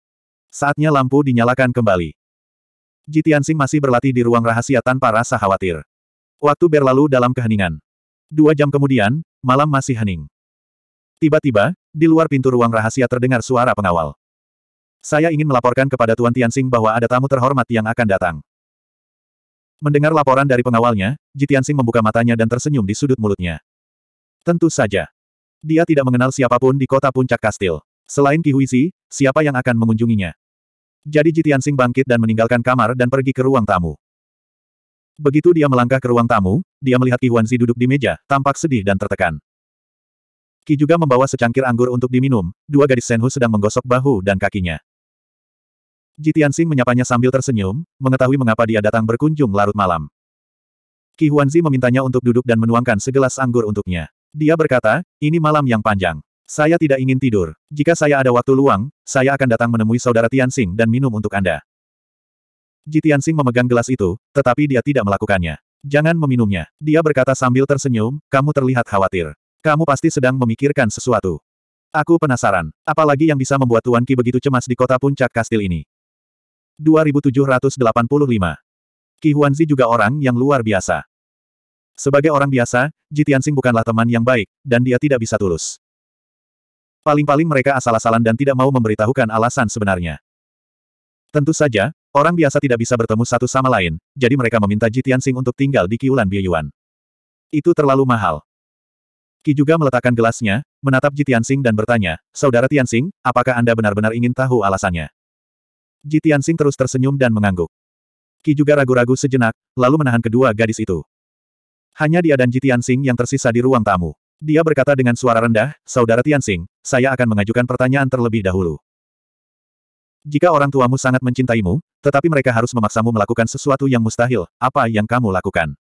Saatnya lampu dinyalakan kembali. Jitiansing masih berlatih di ruang rahasia tanpa rasa khawatir. Waktu berlalu dalam keheningan. Dua jam kemudian, malam masih hening. Tiba-tiba, di luar pintu ruang rahasia terdengar suara pengawal. Saya ingin melaporkan kepada Tuan Tianxing bahwa ada tamu terhormat yang akan datang. Mendengar laporan dari pengawalnya, Jitiansing membuka matanya dan tersenyum di sudut mulutnya. Tentu saja. Dia tidak mengenal siapapun di kota puncak kastil. Selain Kihuizi, siapa yang akan mengunjunginya? Jadi Jitiansing bangkit dan meninggalkan kamar dan pergi ke ruang tamu. Begitu dia melangkah ke ruang tamu, dia melihat Huanzi duduk di meja, tampak sedih dan tertekan. Ki juga membawa secangkir anggur untuk diminum, dua gadis Senhu sedang menggosok bahu dan kakinya. Ji Tianxing menyapanya sambil tersenyum, mengetahui mengapa dia datang berkunjung larut malam. Ki Huanzi memintanya untuk duduk dan menuangkan segelas anggur untuknya. Dia berkata, ini malam yang panjang. Saya tidak ingin tidur. Jika saya ada waktu luang, saya akan datang menemui saudara Tianxing dan minum untuk Anda. Ji Tianxing memegang gelas itu, tetapi dia tidak melakukannya. Jangan meminumnya. Dia berkata sambil tersenyum, kamu terlihat khawatir. Kamu pasti sedang memikirkan sesuatu. Aku penasaran, apalagi yang bisa membuat Tuan Ki begitu cemas di kota puncak kastil ini. 2785. Ki Huanzi juga orang yang luar biasa. Sebagai orang biasa, Ji bukanlah teman yang baik, dan dia tidak bisa tulus. Paling-paling mereka asal-asalan dan tidak mau memberitahukan alasan sebenarnya. Tentu saja, orang biasa tidak bisa bertemu satu sama lain, jadi mereka meminta Ji untuk tinggal di Kiulan Biyuan. Itu terlalu mahal. Ki juga meletakkan gelasnya, menatap Ji Tianxing dan bertanya, Saudara Tianxing, apakah Anda benar-benar ingin tahu alasannya? Ji Tianxing terus tersenyum dan mengangguk. Ki juga ragu-ragu sejenak, lalu menahan kedua gadis itu. Hanya dia dan Ji Tianxing yang tersisa di ruang tamu. Dia berkata dengan suara rendah, Saudara Tianxing, saya akan mengajukan pertanyaan terlebih dahulu. Jika orang tuamu sangat mencintaimu, tetapi mereka harus memaksamu melakukan sesuatu yang mustahil, apa yang kamu lakukan?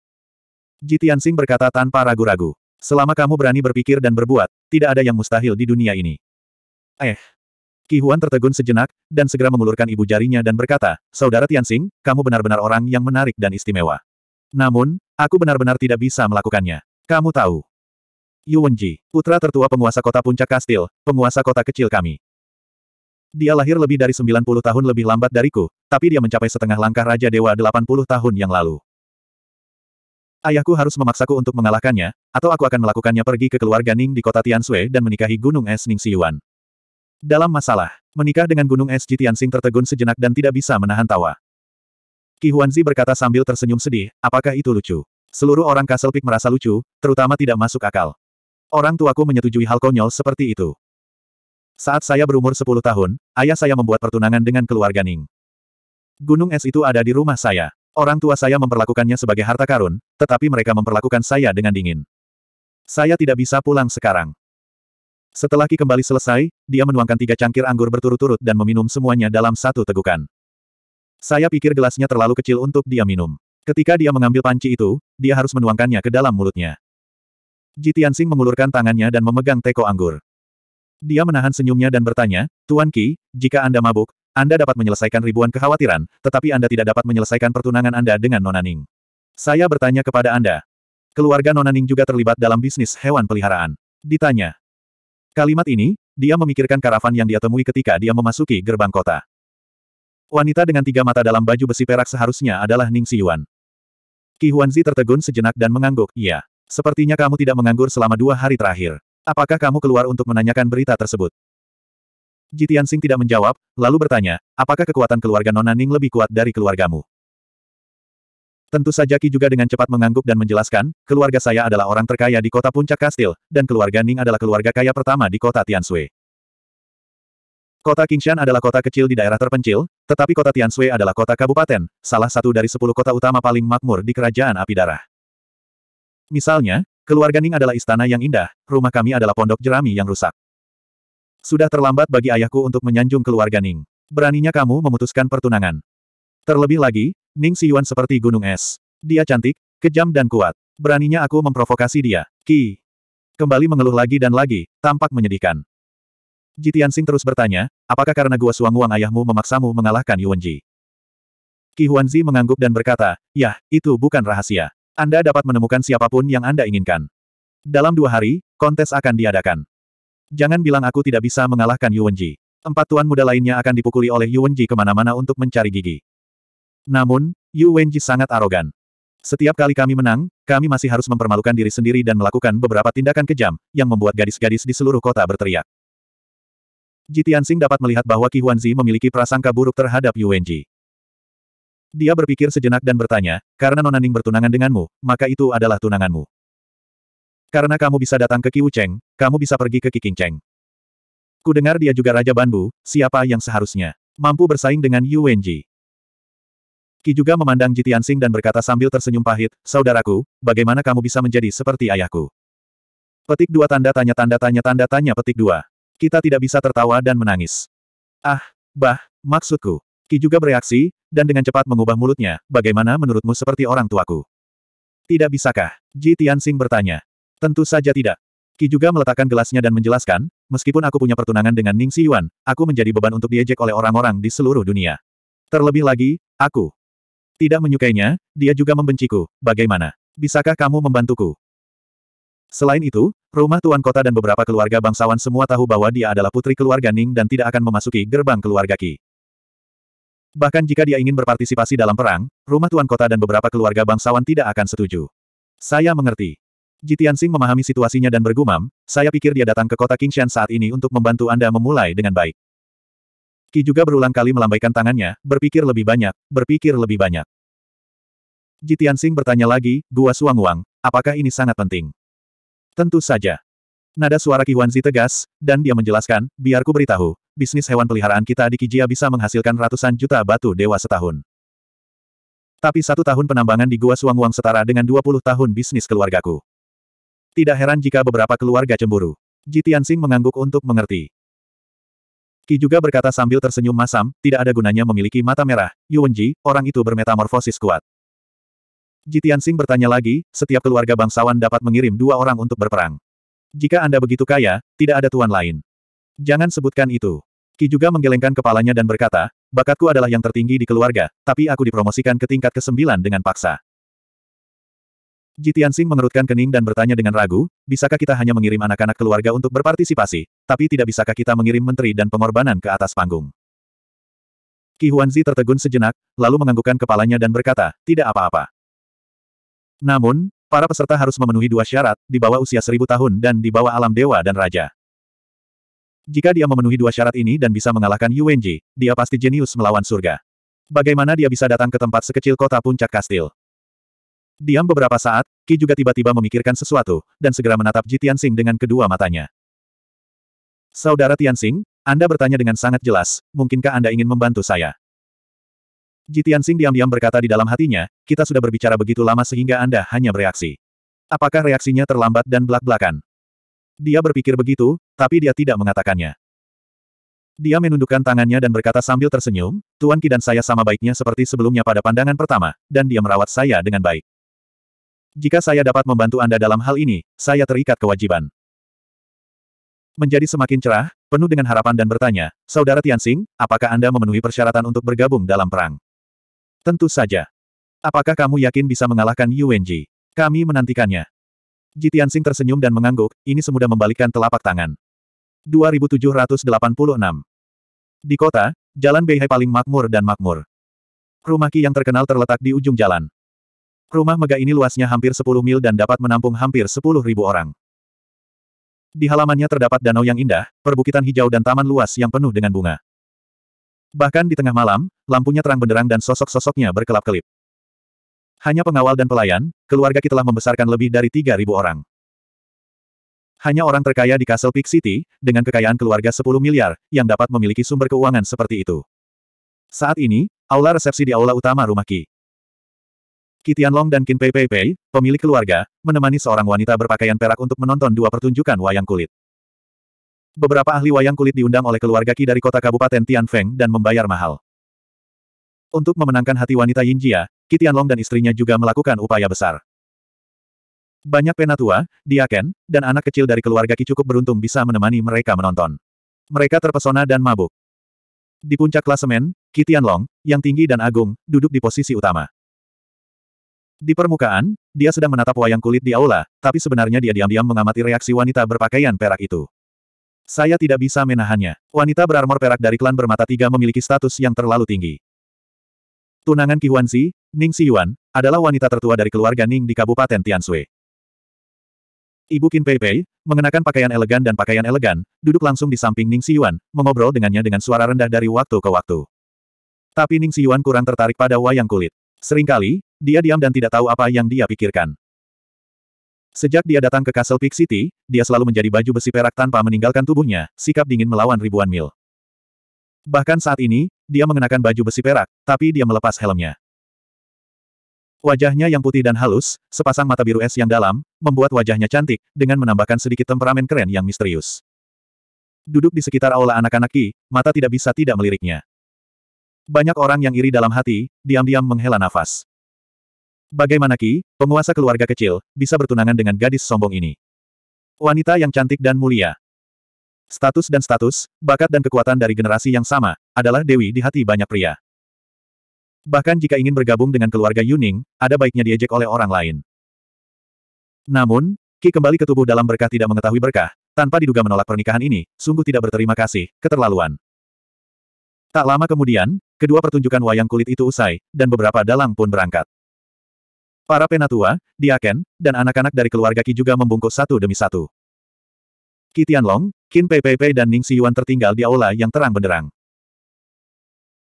Ji Tianxing berkata tanpa ragu-ragu. Selama kamu berani berpikir dan berbuat, tidak ada yang mustahil di dunia ini. Eh. Ki Huan tertegun sejenak, dan segera mengulurkan ibu jarinya dan berkata, Saudara Tianxing, kamu benar-benar orang yang menarik dan istimewa. Namun, aku benar-benar tidak bisa melakukannya. Kamu tahu. Yu Wenji, putra tertua penguasa kota Puncak Kastil, penguasa kota kecil kami. Dia lahir lebih dari 90 tahun lebih lambat dariku, tapi dia mencapai setengah langkah Raja Dewa 80 tahun yang lalu. Ayahku harus memaksaku untuk mengalahkannya, atau aku akan melakukannya pergi ke keluarga Ning di kota Tianshui dan menikahi Gunung Es Ning Siyuan. Dalam masalah, menikah dengan Gunung Es Ji Jitiansing tertegun sejenak dan tidak bisa menahan tawa. Qi Huanzi berkata sambil tersenyum sedih, apakah itu lucu? Seluruh orang Castle Peak merasa lucu, terutama tidak masuk akal. Orang tuaku menyetujui hal konyol seperti itu. Saat saya berumur 10 tahun, ayah saya membuat pertunangan dengan keluarga Ning. Gunung es itu ada di rumah saya. Orang tua saya memperlakukannya sebagai harta karun, tetapi mereka memperlakukan saya dengan dingin. Saya tidak bisa pulang sekarang. Setelah Ki kembali selesai, dia menuangkan tiga cangkir anggur berturut-turut dan meminum semuanya dalam satu tegukan. Saya pikir gelasnya terlalu kecil untuk dia minum. Ketika dia mengambil panci itu, dia harus menuangkannya ke dalam mulutnya. Jitiansing mengulurkan tangannya dan memegang teko anggur. Dia menahan senyumnya dan bertanya, Tuan Ki, jika Anda mabuk, anda dapat menyelesaikan ribuan kekhawatiran, tetapi Anda tidak dapat menyelesaikan pertunangan Anda dengan Nonaning. Saya bertanya kepada Anda. Keluarga Nonaning juga terlibat dalam bisnis hewan peliharaan. Ditanya. Kalimat ini, dia memikirkan karavan yang dia temui ketika dia memasuki gerbang kota. Wanita dengan tiga mata dalam baju besi perak seharusnya adalah Ning Si Xiyuan. Qi Huanzi tertegun sejenak dan mengangguk, iya. Sepertinya kamu tidak menganggur selama dua hari terakhir. Apakah kamu keluar untuk menanyakan berita tersebut? Jitian Sing tidak menjawab, lalu bertanya, apakah kekuatan keluarga Nona Ning lebih kuat dari keluargamu? Tentu saja Ki juga dengan cepat mengangguk dan menjelaskan, keluarga saya adalah orang terkaya di kota Puncak Kastil, dan keluarga Ning adalah keluarga kaya pertama di kota Tianshui. Kota Qingshan adalah kota kecil di daerah terpencil, tetapi kota Tianshui adalah kota kabupaten, salah satu dari sepuluh kota utama paling makmur di kerajaan api darah. Misalnya, keluarga Ning adalah istana yang indah, rumah kami adalah pondok jerami yang rusak. Sudah terlambat bagi ayahku untuk menyanjung keluarga Ning. Beraninya kamu memutuskan pertunangan. Terlebih lagi, Ning Si Yuan seperti gunung es. Dia cantik, kejam dan kuat. Beraninya aku memprovokasi dia. Ki. Kembali mengeluh lagi dan lagi, tampak menyedihkan. Jitiansing terus bertanya, apakah karena gua uang ayahmu memaksamu mengalahkan Yuan Ji? Ki Huanzi mengangguk dan berkata, Yah, itu bukan rahasia. Anda dapat menemukan siapapun yang Anda inginkan. Dalam dua hari, kontes akan diadakan. Jangan bilang aku tidak bisa mengalahkan Ji. Empat tuan muda lainnya akan dipukuli oleh Yuwenji kemana-mana untuk mencari gigi. Namun, Yuwenji sangat arogan. Setiap kali kami menang, kami masih harus mempermalukan diri sendiri dan melakukan beberapa tindakan kejam, yang membuat gadis-gadis di seluruh kota berteriak. Ji Tianxing dapat melihat bahwa Qi Huanzi memiliki prasangka buruk terhadap Yuwenji. Dia berpikir sejenak dan bertanya, karena Nonaning bertunangan denganmu, maka itu adalah tunanganmu. Karena kamu bisa datang ke Ki Wucheng, kamu bisa pergi ke Ki Cheng. Ku dengar dia juga Raja Bandu. siapa yang seharusnya mampu bersaing dengan Yu Ki juga memandang Ji Tianxing dan berkata sambil tersenyum pahit, Saudaraku, bagaimana kamu bisa menjadi seperti ayahku? Petik dua tanda tanya tanda tanya tanda tanya petik dua. Kita tidak bisa tertawa dan menangis. Ah, bah, maksudku. Ki juga bereaksi, dan dengan cepat mengubah mulutnya, bagaimana menurutmu seperti orang tuaku? Tidak bisakah? Ji Tianxing bertanya. Tentu saja tidak. Ki juga meletakkan gelasnya dan menjelaskan, meskipun aku punya pertunangan dengan Ning Si Yuan, aku menjadi beban untuk diejek oleh orang-orang di seluruh dunia. Terlebih lagi, aku tidak menyukainya, dia juga membenciku, bagaimana? Bisakah kamu membantuku? Selain itu, rumah tuan kota dan beberapa keluarga bangsawan semua tahu bahwa dia adalah putri keluarga Ning dan tidak akan memasuki gerbang keluarga Ki. Bahkan jika dia ingin berpartisipasi dalam perang, rumah tuan kota dan beberapa keluarga bangsawan tidak akan setuju. Saya mengerti. Jitian Jitiansing memahami situasinya dan bergumam, saya pikir dia datang ke kota Kingshan saat ini untuk membantu Anda memulai dengan baik. Ki juga berulang kali melambaikan tangannya, berpikir lebih banyak, berpikir lebih banyak. Jitian Jitiansing bertanya lagi, Gua Suanguang, apakah ini sangat penting? Tentu saja. Nada suara Ki Wanzi tegas, dan dia menjelaskan, "Biarku beritahu, bisnis hewan peliharaan kita di Kijia bisa menghasilkan ratusan juta batu dewa setahun. Tapi satu tahun penambangan di Gua Suanguang setara dengan 20 tahun bisnis keluargaku. Tidak heran jika beberapa keluarga cemburu. Ji Tianxing mengangguk untuk mengerti. Ki juga berkata sambil tersenyum masam, tidak ada gunanya memiliki mata merah, Yuwenji, orang itu bermetamorfosis kuat. Ji Tianxing bertanya lagi, setiap keluarga bangsawan dapat mengirim dua orang untuk berperang. Jika Anda begitu kaya, tidak ada tuan lain. Jangan sebutkan itu. Ki juga menggelengkan kepalanya dan berkata, bakatku adalah yang tertinggi di keluarga, tapi aku dipromosikan ke tingkat ke-9 dengan paksa. Jitian Sing mengerutkan kening dan bertanya dengan ragu, bisakah kita hanya mengirim anak-anak keluarga untuk berpartisipasi, tapi tidak bisakah kita mengirim menteri dan pengorbanan ke atas panggung? Qi Huanzi tertegun sejenak, lalu menganggukkan kepalanya dan berkata, tidak apa-apa. Namun, para peserta harus memenuhi dua syarat, di bawah usia seribu tahun dan di bawah alam dewa dan raja. Jika dia memenuhi dua syarat ini dan bisa mengalahkan Yu Wenji, dia pasti jenius melawan surga. Bagaimana dia bisa datang ke tempat sekecil kota puncak kastil? Diam beberapa saat, Ki juga tiba-tiba memikirkan sesuatu, dan segera menatap Ji Tianxing dengan kedua matanya. Saudara Tianxing, Anda bertanya dengan sangat jelas, mungkinkah Anda ingin membantu saya? Ji Tianxing diam-diam berkata di dalam hatinya, kita sudah berbicara begitu lama sehingga Anda hanya bereaksi. Apakah reaksinya terlambat dan belak-belakan? Dia berpikir begitu, tapi dia tidak mengatakannya. Dia menundukkan tangannya dan berkata sambil tersenyum, Tuan Ki dan saya sama baiknya seperti sebelumnya pada pandangan pertama, dan dia merawat saya dengan baik. Jika saya dapat membantu Anda dalam hal ini, saya terikat kewajiban. Menjadi semakin cerah, penuh dengan harapan dan bertanya, Saudara Tianxing, apakah Anda memenuhi persyaratan untuk bergabung dalam perang? Tentu saja. Apakah kamu yakin bisa mengalahkan Yu Wenji? Kami menantikannya. Ji Tianxing tersenyum dan mengangguk, ini semudah membalikkan telapak tangan. 2786 Di kota, jalan Beihai paling makmur dan makmur. Rumah Ki yang terkenal terletak di ujung jalan. Rumah mega ini luasnya hampir 10 mil dan dapat menampung hampir 10.000 orang. Di halamannya terdapat danau yang indah, perbukitan hijau dan taman luas yang penuh dengan bunga. Bahkan di tengah malam, lampunya terang benderang dan sosok-sosoknya berkelap-kelip. Hanya pengawal dan pelayan, keluarga kita telah membesarkan lebih dari 3.000 orang. Hanya orang terkaya di Castle Peak City, dengan kekayaan keluarga 10 miliar, yang dapat memiliki sumber keuangan seperti itu. Saat ini, aula resepsi di aula utama rumah Ki. Kitian Long dan Qin Pei Pei Pei, pemilik keluarga, menemani seorang wanita berpakaian perak untuk menonton dua pertunjukan wayang kulit. Beberapa ahli wayang kulit diundang oleh keluarga Qi dari kota Kabupaten Tianfeng dan membayar mahal. Untuk memenangkan hati wanita Yinjia, Kitianlong dan istrinya juga melakukan upaya besar. Banyak penatua, diaken, dan anak kecil dari keluarga Qi cukup beruntung bisa menemani mereka menonton. Mereka terpesona dan mabuk. Di puncak klasemen, Kitian Tianlong, yang tinggi dan agung, duduk di posisi utama. Di permukaan, dia sedang menatap wayang kulit di aula, tapi sebenarnya dia diam-diam mengamati reaksi wanita berpakaian perak itu. Saya tidak bisa menahannya. Wanita berarmor perak dari klan bermata tiga memiliki status yang terlalu tinggi. Tunangan Qi Huanzi, Ning Siyuan, adalah wanita tertua dari keluarga Ning di Kabupaten Tianshui. Ibu Qin Pei Pei, mengenakan pakaian elegan dan pakaian elegan, duduk langsung di samping Ning Siyuan, mengobrol dengannya dengan suara rendah dari waktu ke waktu. Tapi Ning Siyuan kurang tertarik pada wayang kulit. Seringkali, dia diam dan tidak tahu apa yang dia pikirkan. Sejak dia datang ke Castle Peak City, dia selalu menjadi baju besi perak tanpa meninggalkan tubuhnya, sikap dingin melawan ribuan mil. Bahkan saat ini, dia mengenakan baju besi perak, tapi dia melepas helmnya. Wajahnya yang putih dan halus, sepasang mata biru es yang dalam, membuat wajahnya cantik, dengan menambahkan sedikit temperamen keren yang misterius. Duduk di sekitar aula anak-anak Ki, mata tidak bisa tidak meliriknya. Banyak orang yang iri dalam hati, diam-diam menghela nafas. Bagaimana Ki, penguasa keluarga kecil, bisa bertunangan dengan gadis sombong ini? Wanita yang cantik dan mulia. Status dan status, bakat dan kekuatan dari generasi yang sama, adalah dewi di hati banyak pria. Bahkan jika ingin bergabung dengan keluarga Yuning, ada baiknya diejek oleh orang lain. Namun, Ki kembali ke tubuh dalam berkah tidak mengetahui berkah, tanpa diduga menolak pernikahan ini, sungguh tidak berterima kasih, keterlaluan. Tak lama kemudian, Kedua pertunjukan wayang kulit itu usai, dan beberapa dalang pun berangkat. Para penatua, diaken, dan anak-anak dari keluarga Ki juga membungkuk satu demi satu. Ki Tianlong, Qin Pei dan Ning Si Yuan tertinggal di aula yang terang benderang.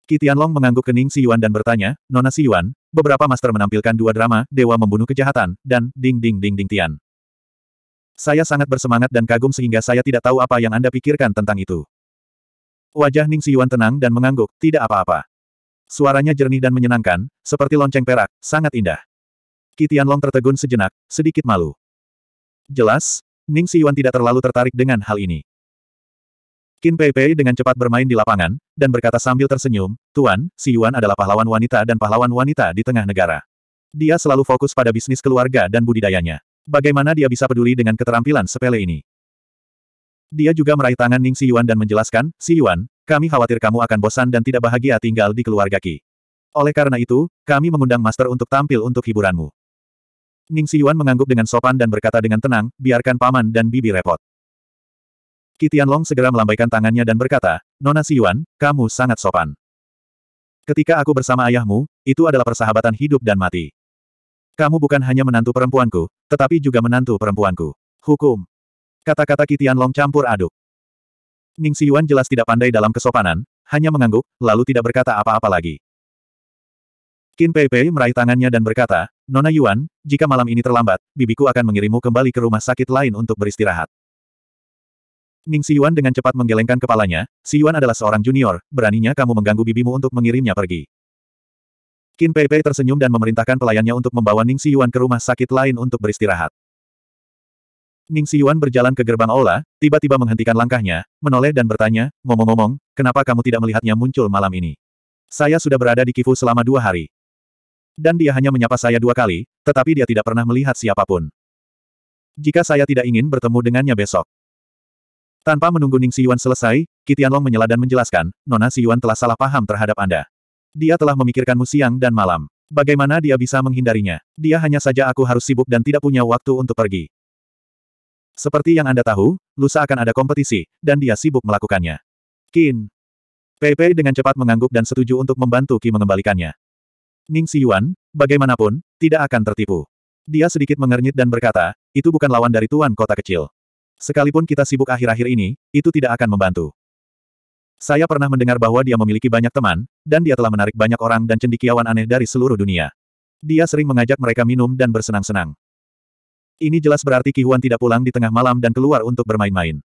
Ki Tianlong mengangguk ke Ning Si Yuan dan bertanya, Nona Si Yuan, beberapa master menampilkan dua drama, Dewa Membunuh Kejahatan, dan Ding Ding Ding Ding Tian. Saya sangat bersemangat dan kagum sehingga saya tidak tahu apa yang Anda pikirkan tentang itu. Wajah Ning Siyuan tenang dan mengangguk, tidak apa-apa. Suaranya jernih dan menyenangkan, seperti lonceng perak, sangat indah. Kitian Long tertegun sejenak, sedikit malu. Jelas, Ning Siyuan tidak terlalu tertarik dengan hal ini. Qin Pei Pei dengan cepat bermain di lapangan, dan berkata sambil tersenyum, Tuan, Siyuan adalah pahlawan wanita dan pahlawan wanita di tengah negara. Dia selalu fokus pada bisnis keluarga dan budidayanya. Bagaimana dia bisa peduli dengan keterampilan sepele ini? Dia juga meraih tangan Ning Si Yuan dan menjelaskan, Si Yuan, kami khawatir kamu akan bosan dan tidak bahagia tinggal di keluarga Ki. Oleh karena itu, kami mengundang Master untuk tampil untuk hiburanmu. Ning Si Yuan mengangguk dengan sopan dan berkata dengan tenang, biarkan paman dan bibi repot. Kitian Long segera melambaikan tangannya dan berkata, Nona Si Yuan, kamu sangat sopan. Ketika aku bersama ayahmu, itu adalah persahabatan hidup dan mati. Kamu bukan hanya menantu perempuanku, tetapi juga menantu perempuanku. Hukum. Kata-kata Kitian Long campur aduk. Ning Si Yuan jelas tidak pandai dalam kesopanan, hanya mengangguk, lalu tidak berkata apa-apa lagi. Qin Pei Pei meraih tangannya dan berkata, Nona Yuan, jika malam ini terlambat, bibiku akan mengirimmu kembali ke rumah sakit lain untuk beristirahat. Ning Si Yuan dengan cepat menggelengkan kepalanya, Si Yuan adalah seorang junior, beraninya kamu mengganggu bibimu untuk mengirimnya pergi. Qin Pei Pei tersenyum dan memerintahkan pelayannya untuk membawa Ning Si Yuan ke rumah sakit lain untuk beristirahat. Ning Siyuan berjalan ke gerbang aula, tiba-tiba menghentikan langkahnya, menoleh dan bertanya, ngomong-ngomong, kenapa kamu tidak melihatnya muncul malam ini? Saya sudah berada di Kifu selama dua hari. Dan dia hanya menyapa saya dua kali, tetapi dia tidak pernah melihat siapapun. Jika saya tidak ingin bertemu dengannya besok. Tanpa menunggu Ning Siyuan selesai, Kitian Long menyela dan menjelaskan, Nona Siyuan telah salah paham terhadap Anda. Dia telah memikirkanmu siang dan malam. Bagaimana dia bisa menghindarinya? Dia hanya saja aku harus sibuk dan tidak punya waktu untuk pergi. Seperti yang Anda tahu, lusa akan ada kompetisi, dan dia sibuk melakukannya. Qin. Pei Pei dengan cepat mengangguk dan setuju untuk membantu Qi mengembalikannya. Ning Si Yuan, bagaimanapun, tidak akan tertipu. Dia sedikit mengernyit dan berkata, itu bukan lawan dari tuan kota kecil. Sekalipun kita sibuk akhir-akhir ini, itu tidak akan membantu. Saya pernah mendengar bahwa dia memiliki banyak teman, dan dia telah menarik banyak orang dan cendikiawan aneh dari seluruh dunia. Dia sering mengajak mereka minum dan bersenang-senang. Ini jelas berarti Ki Huan tidak pulang di tengah malam dan keluar untuk bermain-main.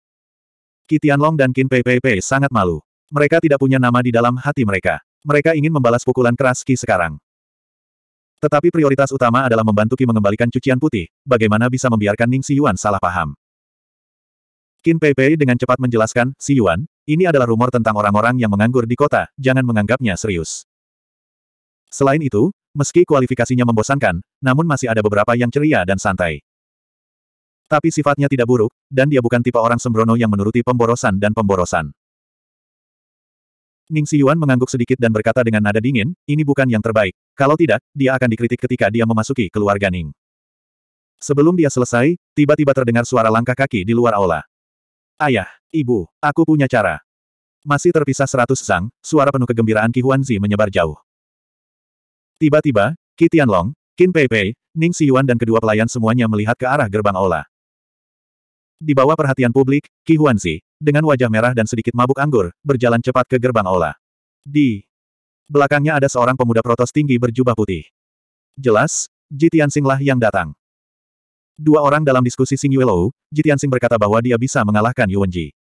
Ki Tianlong dan Qin Pei Pei sangat malu. Mereka tidak punya nama di dalam hati mereka. Mereka ingin membalas pukulan keras Ki sekarang. Tetapi prioritas utama adalah membantu Ki mengembalikan cucian putih, bagaimana bisa membiarkan Ning Si Yuan salah paham. Qin Pei Pei dengan cepat menjelaskan, Si Yuan, ini adalah rumor tentang orang-orang yang menganggur di kota, jangan menganggapnya serius. Selain itu, meski kualifikasinya membosankan, namun masih ada beberapa yang ceria dan santai. Tapi sifatnya tidak buruk, dan dia bukan tipe orang sembrono yang menuruti pemborosan dan pemborosan. Ning Yuan mengangguk sedikit dan berkata dengan nada dingin, ini bukan yang terbaik. Kalau tidak, dia akan dikritik ketika dia memasuki keluarga Ning. Sebelum dia selesai, tiba-tiba terdengar suara langkah kaki di luar aula. Ayah, ibu, aku punya cara. Masih terpisah seratus sang, suara penuh kegembiraan Qi Huanzi menyebar jauh. Tiba-tiba, Qi Tianlong, Qin Pei Pei, Ning Yuan dan kedua pelayan semuanya melihat ke arah gerbang aula. Di bawah perhatian publik, Ki Huanzi, dengan wajah merah dan sedikit mabuk anggur, berjalan cepat ke gerbang aula. Di belakangnya ada seorang pemuda protos tinggi berjubah putih. Jelas, Jitian Singlah yang datang. Dua orang dalam diskusi Sing Lou, Jitian Sing berkata bahwa dia bisa mengalahkan Yuan Ji.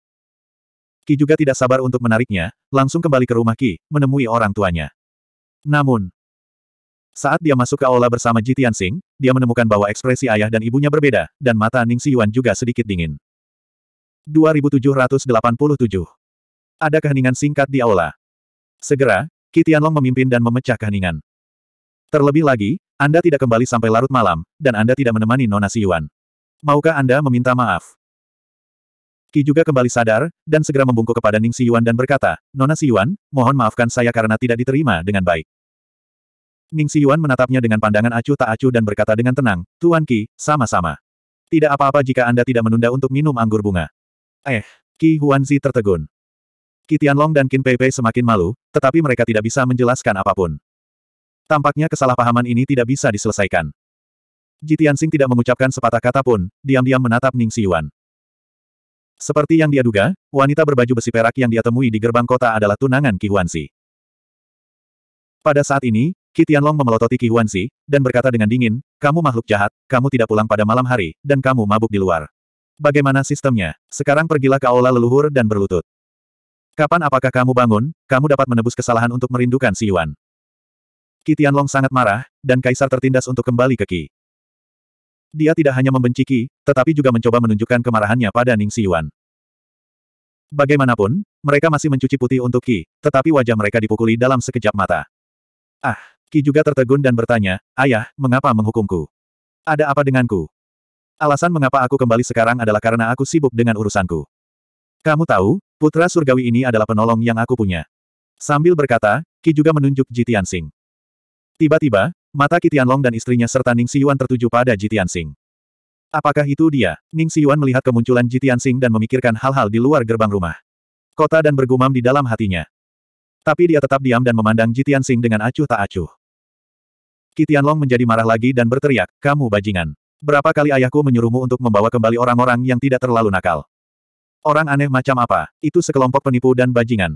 Ki juga tidak sabar untuk menariknya, langsung kembali ke rumah Ki, menemui orang tuanya. Namun, saat dia masuk ke aula bersama Ji Tianxing, dia menemukan bahwa ekspresi ayah dan ibunya berbeda, dan mata Ning Yuan juga sedikit dingin. 2787 Ada keheningan singkat di aula. Segera, Qi Tianlong memimpin dan memecah keheningan. Terlebih lagi, Anda tidak kembali sampai larut malam, dan Anda tidak menemani Nona Yuan. Maukah Anda meminta maaf? Ki juga kembali sadar, dan segera membungkuk kepada Ning Yuan dan berkata, Nona Yuan, mohon maafkan saya karena tidak diterima dengan baik. Ning Yuan menatapnya dengan pandangan acuh tak acuh dan berkata dengan tenang, Tuan Ki, sama-sama. Tidak apa-apa jika Anda tidak menunda untuk minum anggur bunga. Eh, Ki Huanzi tertegun. Ki Tianlong dan Qin Peipei semakin malu, tetapi mereka tidak bisa menjelaskan apapun. Tampaknya kesalahpahaman ini tidak bisa diselesaikan. Ji Tianxing tidak mengucapkan sepatah kata pun, diam-diam menatap Ning Yuan. Seperti yang dia duga, wanita berbaju besi perak yang dia temui di gerbang kota adalah tunangan Ki Huanzi. Pada saat ini, Qitianlong memelototi Qi Huanzi dan berkata dengan dingin, kamu makhluk jahat, kamu tidak pulang pada malam hari, dan kamu mabuk di luar. Bagaimana sistemnya? Sekarang pergilah ke aula leluhur dan berlutut. Kapan apakah kamu bangun, kamu dapat menebus kesalahan untuk merindukan Si Yuan. Qi Tianlong sangat marah, dan Kaisar tertindas untuk kembali ke Qi. Dia tidak hanya membenci Qi, tetapi juga mencoba menunjukkan kemarahannya pada Ning Si Yuan. Bagaimanapun, mereka masih mencuci putih untuk Qi, tetapi wajah mereka dipukuli dalam sekejap mata. Ah, Ki juga tertegun dan bertanya, Ayah, mengapa menghukumku? Ada apa denganku? Alasan mengapa aku kembali sekarang adalah karena aku sibuk dengan urusanku. Kamu tahu, putra surgawi ini adalah penolong yang aku punya. Sambil berkata, Ki juga menunjuk Jitian Sing. Tiba-tiba, mata Ki Tianlong dan istrinya serta Ning Siyuan tertuju pada Jitian Sing. Apakah itu dia? Ning Siyuan melihat kemunculan Jitian Sing dan memikirkan hal-hal di luar gerbang rumah. Kota dan bergumam di dalam hatinya. Tapi dia tetap diam dan memandang Jitian Sing dengan acuh tak acuh. Kitianlong menjadi marah lagi dan berteriak, kamu bajingan. Berapa kali ayahku menyuruhmu untuk membawa kembali orang-orang yang tidak terlalu nakal? Orang aneh macam apa? Itu sekelompok penipu dan bajingan.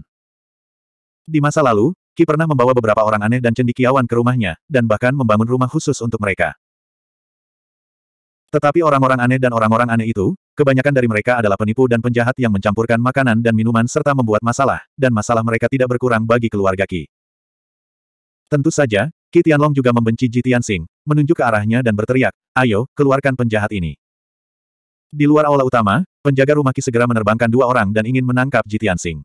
Di masa lalu, Ki pernah membawa beberapa orang aneh dan cendikiawan ke rumahnya, dan bahkan membangun rumah khusus untuk mereka. Tetapi orang-orang aneh dan orang-orang aneh itu, kebanyakan dari mereka adalah penipu dan penjahat yang mencampurkan makanan dan minuman serta membuat masalah, dan masalah mereka tidak berkurang bagi keluarga Ki. Tentu saja, Qi Tianlong juga membenci Ji Tianxing, menunjuk ke arahnya dan berteriak, ayo, keluarkan penjahat ini. Di luar aula utama, penjaga rumah Qi segera menerbangkan dua orang dan ingin menangkap Ji Tianxing.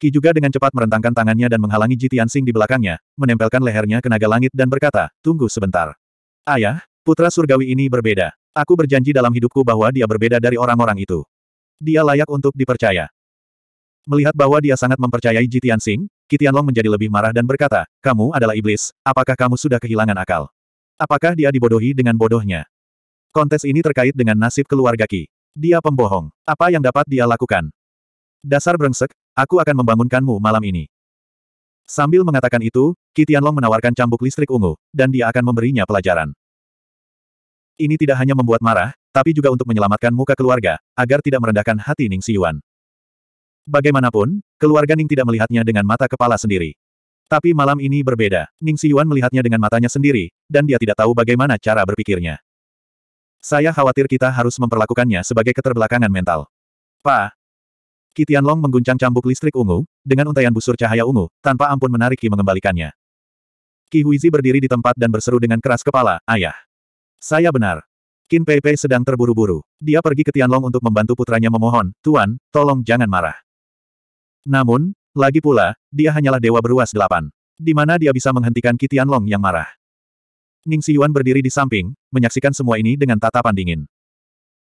Qi juga dengan cepat merentangkan tangannya dan menghalangi Ji Tianxing di belakangnya, menempelkan lehernya ke naga langit dan berkata, tunggu sebentar. Ayah, putra surgawi ini berbeda. Aku berjanji dalam hidupku bahwa dia berbeda dari orang-orang itu. Dia layak untuk dipercaya. Melihat bahwa dia sangat mempercayai Ji Tianxing, Kitian Long menjadi lebih marah dan berkata, kamu adalah iblis, apakah kamu sudah kehilangan akal? Apakah dia dibodohi dengan bodohnya? Kontes ini terkait dengan nasib keluarga Ki. Dia pembohong. Apa yang dapat dia lakukan? Dasar brengsek, aku akan membangunkanmu malam ini. Sambil mengatakan itu, Kitian Long menawarkan cambuk listrik ungu, dan dia akan memberinya pelajaran. Ini tidak hanya membuat marah, tapi juga untuk menyelamatkan muka keluarga, agar tidak merendahkan hati Ning Siyuan. Bagaimanapun, keluarga Ning tidak melihatnya dengan mata kepala sendiri. Tapi malam ini berbeda, Ning Si Yuan melihatnya dengan matanya sendiri, dan dia tidak tahu bagaimana cara berpikirnya. Saya khawatir kita harus memperlakukannya sebagai keterbelakangan mental. Pa. Kitian Long mengguncang cambuk listrik ungu, dengan untaian busur cahaya ungu, tanpa ampun menarik Ki mengembalikannya. Ki Huizi berdiri di tempat dan berseru dengan keras kepala, Ayah. Saya benar. Qin Pei Pei sedang terburu-buru. Dia pergi ke Tianlong untuk membantu putranya memohon, Tuan, tolong jangan marah. Namun, lagi pula, dia hanyalah dewa beruas delapan. Di mana dia bisa menghentikan Kitian Long yang marah. Ning Si Yuan berdiri di samping, menyaksikan semua ini dengan tatapan dingin.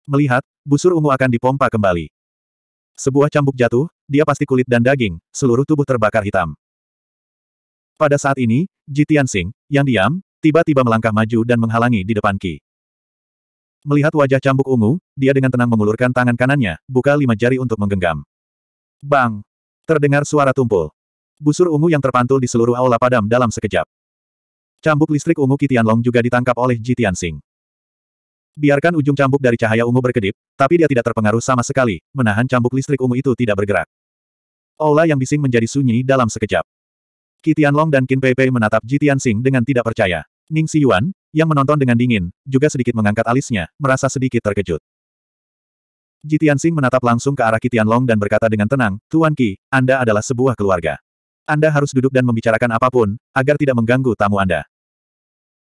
Melihat, busur ungu akan dipompa kembali. Sebuah cambuk jatuh, dia pasti kulit dan daging, seluruh tubuh terbakar hitam. Pada saat ini, Jitian Sing yang diam, tiba-tiba melangkah maju dan menghalangi di depan Ki. Melihat wajah cambuk ungu, dia dengan tenang mengulurkan tangan kanannya, buka lima jari untuk menggenggam. Bang! Terdengar suara tumpul. Busur ungu yang terpantul di seluruh aula padam dalam sekejap. Cambuk listrik ungu Kitianlong juga ditangkap oleh Jitian Sing. Biarkan ujung cambuk dari cahaya ungu berkedip, tapi dia tidak terpengaruh sama sekali, menahan cambuk listrik ungu itu tidak bergerak. Aula yang bising menjadi sunyi dalam sekejap. Kitianlong dan Qin Pei menatap Jitian Sing dengan tidak percaya. Ning Si Yuan, yang menonton dengan dingin, juga sedikit mengangkat alisnya, merasa sedikit terkejut. Jitian Sing menatap langsung ke arah Kitian Long dan berkata dengan tenang, Tuan Ki, Anda adalah sebuah keluarga. Anda harus duduk dan membicarakan apapun, agar tidak mengganggu tamu Anda.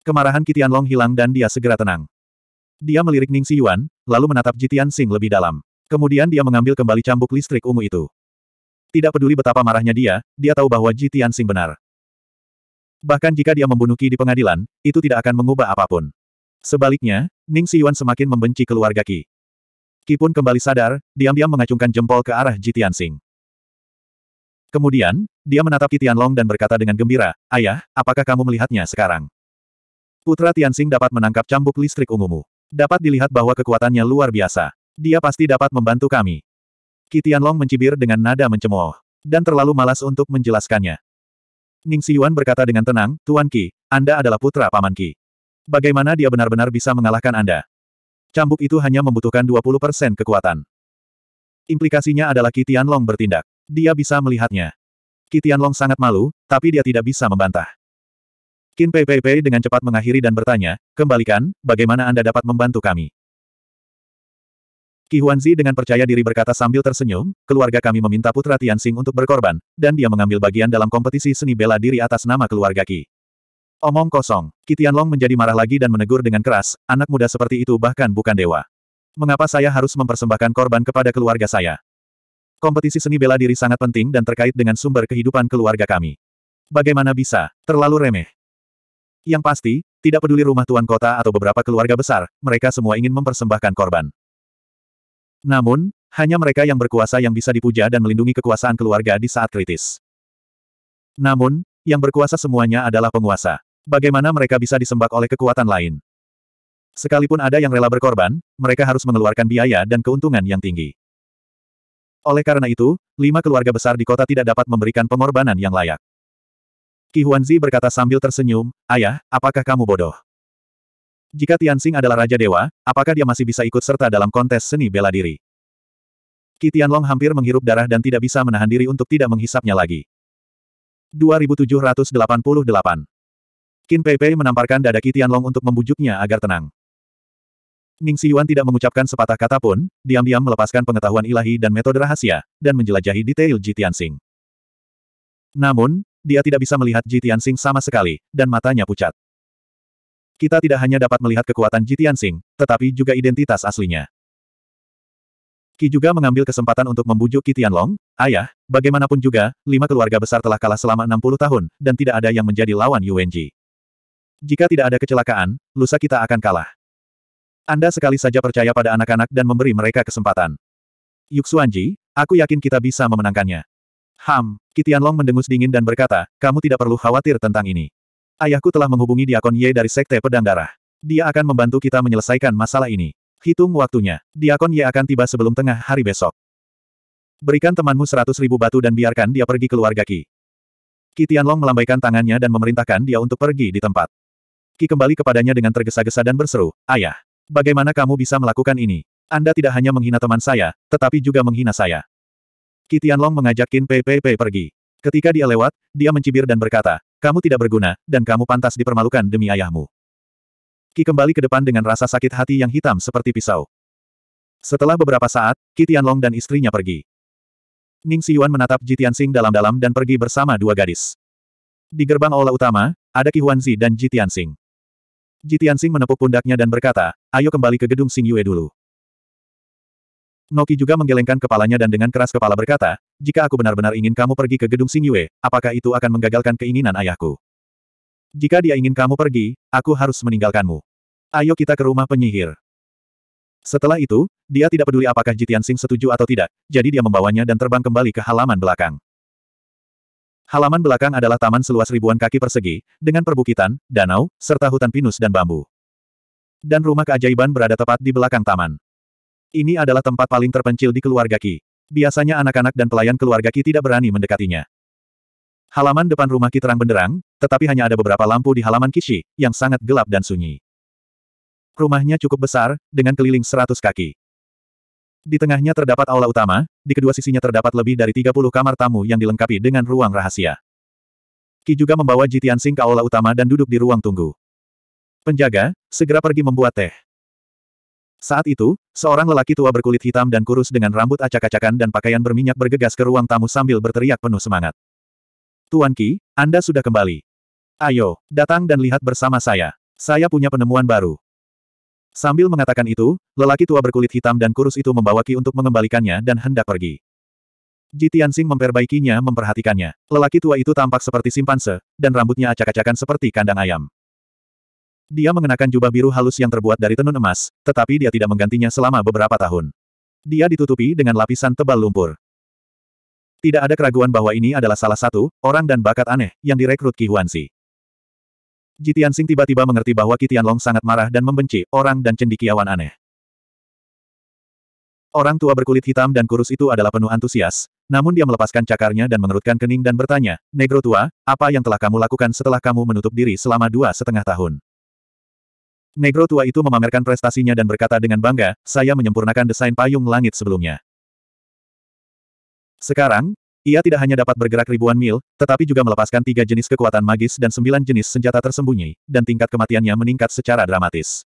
Kemarahan Kitian Long hilang dan dia segera tenang. Dia melirik Ning Si Yuan, lalu menatap Jitian Sing lebih dalam. Kemudian dia mengambil kembali cambuk listrik ungu itu. Tidak peduli betapa marahnya dia, dia tahu bahwa Ji Tianxing benar. Bahkan jika dia membunuh Ki di pengadilan, itu tidak akan mengubah apapun. Sebaliknya, Ning Si Yuan semakin membenci keluarga Ki. Ki pun kembali sadar, diam-diam mengacungkan jempol ke arah Jitian Sing. Kemudian, dia menatap Qi Long dan berkata dengan gembira, Ayah, apakah kamu melihatnya sekarang? Putra Tian Sing dapat menangkap cambuk listrik ungumu. Dapat dilihat bahwa kekuatannya luar biasa. Dia pasti dapat membantu kami. Kitian Long mencibir dengan nada mencemooh. Dan terlalu malas untuk menjelaskannya. Ning Xiuan berkata dengan tenang, Tuan Ki, Anda adalah putra Paman Ki. Bagaimana dia benar-benar bisa mengalahkan Anda? Cambuk itu hanya membutuhkan 20% kekuatan. Implikasinya adalah Kitian Long bertindak. Dia bisa melihatnya. Kitian Long sangat malu, tapi dia tidak bisa membantah. Qin Pei Pei Pei dengan cepat mengakhiri dan bertanya, kembalikan, bagaimana Anda dapat membantu kami? Qi Huanzi dengan percaya diri berkata sambil tersenyum, keluarga kami meminta putra Tianxing untuk berkorban, dan dia mengambil bagian dalam kompetisi seni bela diri atas nama keluarga Qi. Omong kosong. Kitian Long menjadi marah lagi dan menegur dengan keras, anak muda seperti itu bahkan bukan dewa. Mengapa saya harus mempersembahkan korban kepada keluarga saya? Kompetisi seni bela diri sangat penting dan terkait dengan sumber kehidupan keluarga kami. Bagaimana bisa? Terlalu remeh. Yang pasti, tidak peduli rumah tuan kota atau beberapa keluarga besar, mereka semua ingin mempersembahkan korban. Namun, hanya mereka yang berkuasa yang bisa dipuja dan melindungi kekuasaan keluarga di saat kritis. Namun, yang berkuasa semuanya adalah penguasa. Bagaimana mereka bisa disembak oleh kekuatan lain? Sekalipun ada yang rela berkorban, mereka harus mengeluarkan biaya dan keuntungan yang tinggi. Oleh karena itu, lima keluarga besar di kota tidak dapat memberikan pengorbanan yang layak. Qi Huanzi berkata sambil tersenyum, Ayah, apakah kamu bodoh? Jika Tianxing adalah Raja Dewa, apakah dia masih bisa ikut serta dalam kontes seni bela diri? Qi Tianlong hampir menghirup darah dan tidak bisa menahan diri untuk tidak menghisapnya lagi. 2788 Qin Pei menamparkan dada Qi Long untuk membujuknya agar tenang. Ning Yuan tidak mengucapkan sepatah kata pun, diam-diam melepaskan pengetahuan ilahi dan metode rahasia, dan menjelajahi detail Ji Tianxing. Namun, dia tidak bisa melihat Ji Tianxing sama sekali, dan matanya pucat. Kita tidak hanya dapat melihat kekuatan Ji Tianxing, tetapi juga identitas aslinya. Ki juga mengambil kesempatan untuk membujuk Ki Tianlong, ayah, bagaimanapun juga, lima keluarga besar telah kalah selama 60 tahun, dan tidak ada yang menjadi lawan Yuan Ji. Jika tidak ada kecelakaan, lusa kita akan kalah. Anda sekali saja percaya pada anak-anak dan memberi mereka kesempatan. Yuxuanji, aku yakin kita bisa memenangkannya. Ham, Kitian Long mendengus dingin dan berkata, kamu tidak perlu khawatir tentang ini. Ayahku telah menghubungi Diakon Ye dari Sekte Pedang Darah. Dia akan membantu kita menyelesaikan masalah ini. Hitung waktunya. Diakon Ye akan tiba sebelum tengah hari besok. Berikan temanmu seratus ribu batu dan biarkan dia pergi keluarga Ki. Long melambaikan tangannya dan memerintahkan dia untuk pergi di tempat. Ki kembali kepadanya dengan tergesa-gesa dan berseru, Ayah, bagaimana kamu bisa melakukan ini? Anda tidak hanya menghina teman saya, tetapi juga menghina saya. Ki Tianlong mengajak Qin Pei Pei Pei pergi. Ketika dia lewat, dia mencibir dan berkata, kamu tidak berguna, dan kamu pantas dipermalukan demi ayahmu. Ki kembali ke depan dengan rasa sakit hati yang hitam seperti pisau. Setelah beberapa saat, Ki Tianlong dan istrinya pergi. Ning Siyuan menatap Ji Tianxing dalam-dalam dan pergi bersama dua gadis. Di gerbang aula utama, ada Qi Huanzi dan Ji Tianxing. Jitian Tianxing menepuk pundaknya dan berkata, ayo kembali ke gedung Sing Yue dulu. Noki juga menggelengkan kepalanya dan dengan keras kepala berkata, jika aku benar-benar ingin kamu pergi ke gedung Sing Yue, apakah itu akan menggagalkan keinginan ayahku? Jika dia ingin kamu pergi, aku harus meninggalkanmu. Ayo kita ke rumah penyihir. Setelah itu, dia tidak peduli apakah Jitian Sing setuju atau tidak, jadi dia membawanya dan terbang kembali ke halaman belakang. Halaman belakang adalah taman seluas ribuan kaki persegi, dengan perbukitan, danau, serta hutan pinus dan bambu. Dan rumah keajaiban berada tepat di belakang taman. Ini adalah tempat paling terpencil di keluarga Ki. Biasanya anak-anak dan pelayan keluarga Ki tidak berani mendekatinya. Halaman depan rumah Ki terang benderang, tetapi hanya ada beberapa lampu di halaman Kishi, yang sangat gelap dan sunyi. Rumahnya cukup besar, dengan keliling seratus kaki. Di tengahnya terdapat aula utama, di kedua sisinya terdapat lebih dari 30 kamar tamu yang dilengkapi dengan ruang rahasia. Ki juga membawa Jitian Sing ke aula utama dan duduk di ruang tunggu. Penjaga, segera pergi membuat teh. Saat itu, seorang lelaki tua berkulit hitam dan kurus dengan rambut acak-acakan dan pakaian berminyak bergegas ke ruang tamu sambil berteriak penuh semangat. Tuan Ki, Anda sudah kembali. Ayo, datang dan lihat bersama saya. Saya punya penemuan baru. Sambil mengatakan itu, lelaki tua berkulit hitam dan kurus itu membawa Ki untuk mengembalikannya dan hendak pergi. Ji Tianxing memperbaikinya memperhatikannya. Lelaki tua itu tampak seperti simpanse, dan rambutnya acak-acakan seperti kandang ayam. Dia mengenakan jubah biru halus yang terbuat dari tenun emas, tetapi dia tidak menggantinya selama beberapa tahun. Dia ditutupi dengan lapisan tebal lumpur. Tidak ada keraguan bahwa ini adalah salah satu, orang dan bakat aneh, yang direkrut Ki Huanzi. Jitian Sing tiba-tiba mengerti bahwa Kitian Long sangat marah dan membenci orang dan cendikiawan aneh. Orang tua berkulit hitam dan kurus itu adalah penuh antusias, namun dia melepaskan cakarnya dan mengerutkan kening dan bertanya, Negro tua, apa yang telah kamu lakukan setelah kamu menutup diri selama dua setengah tahun? Negro tua itu memamerkan prestasinya dan berkata dengan bangga, saya menyempurnakan desain payung langit sebelumnya. Sekarang, ia tidak hanya dapat bergerak ribuan mil, tetapi juga melepaskan tiga jenis kekuatan magis dan sembilan jenis senjata tersembunyi, dan tingkat kematiannya meningkat secara dramatis.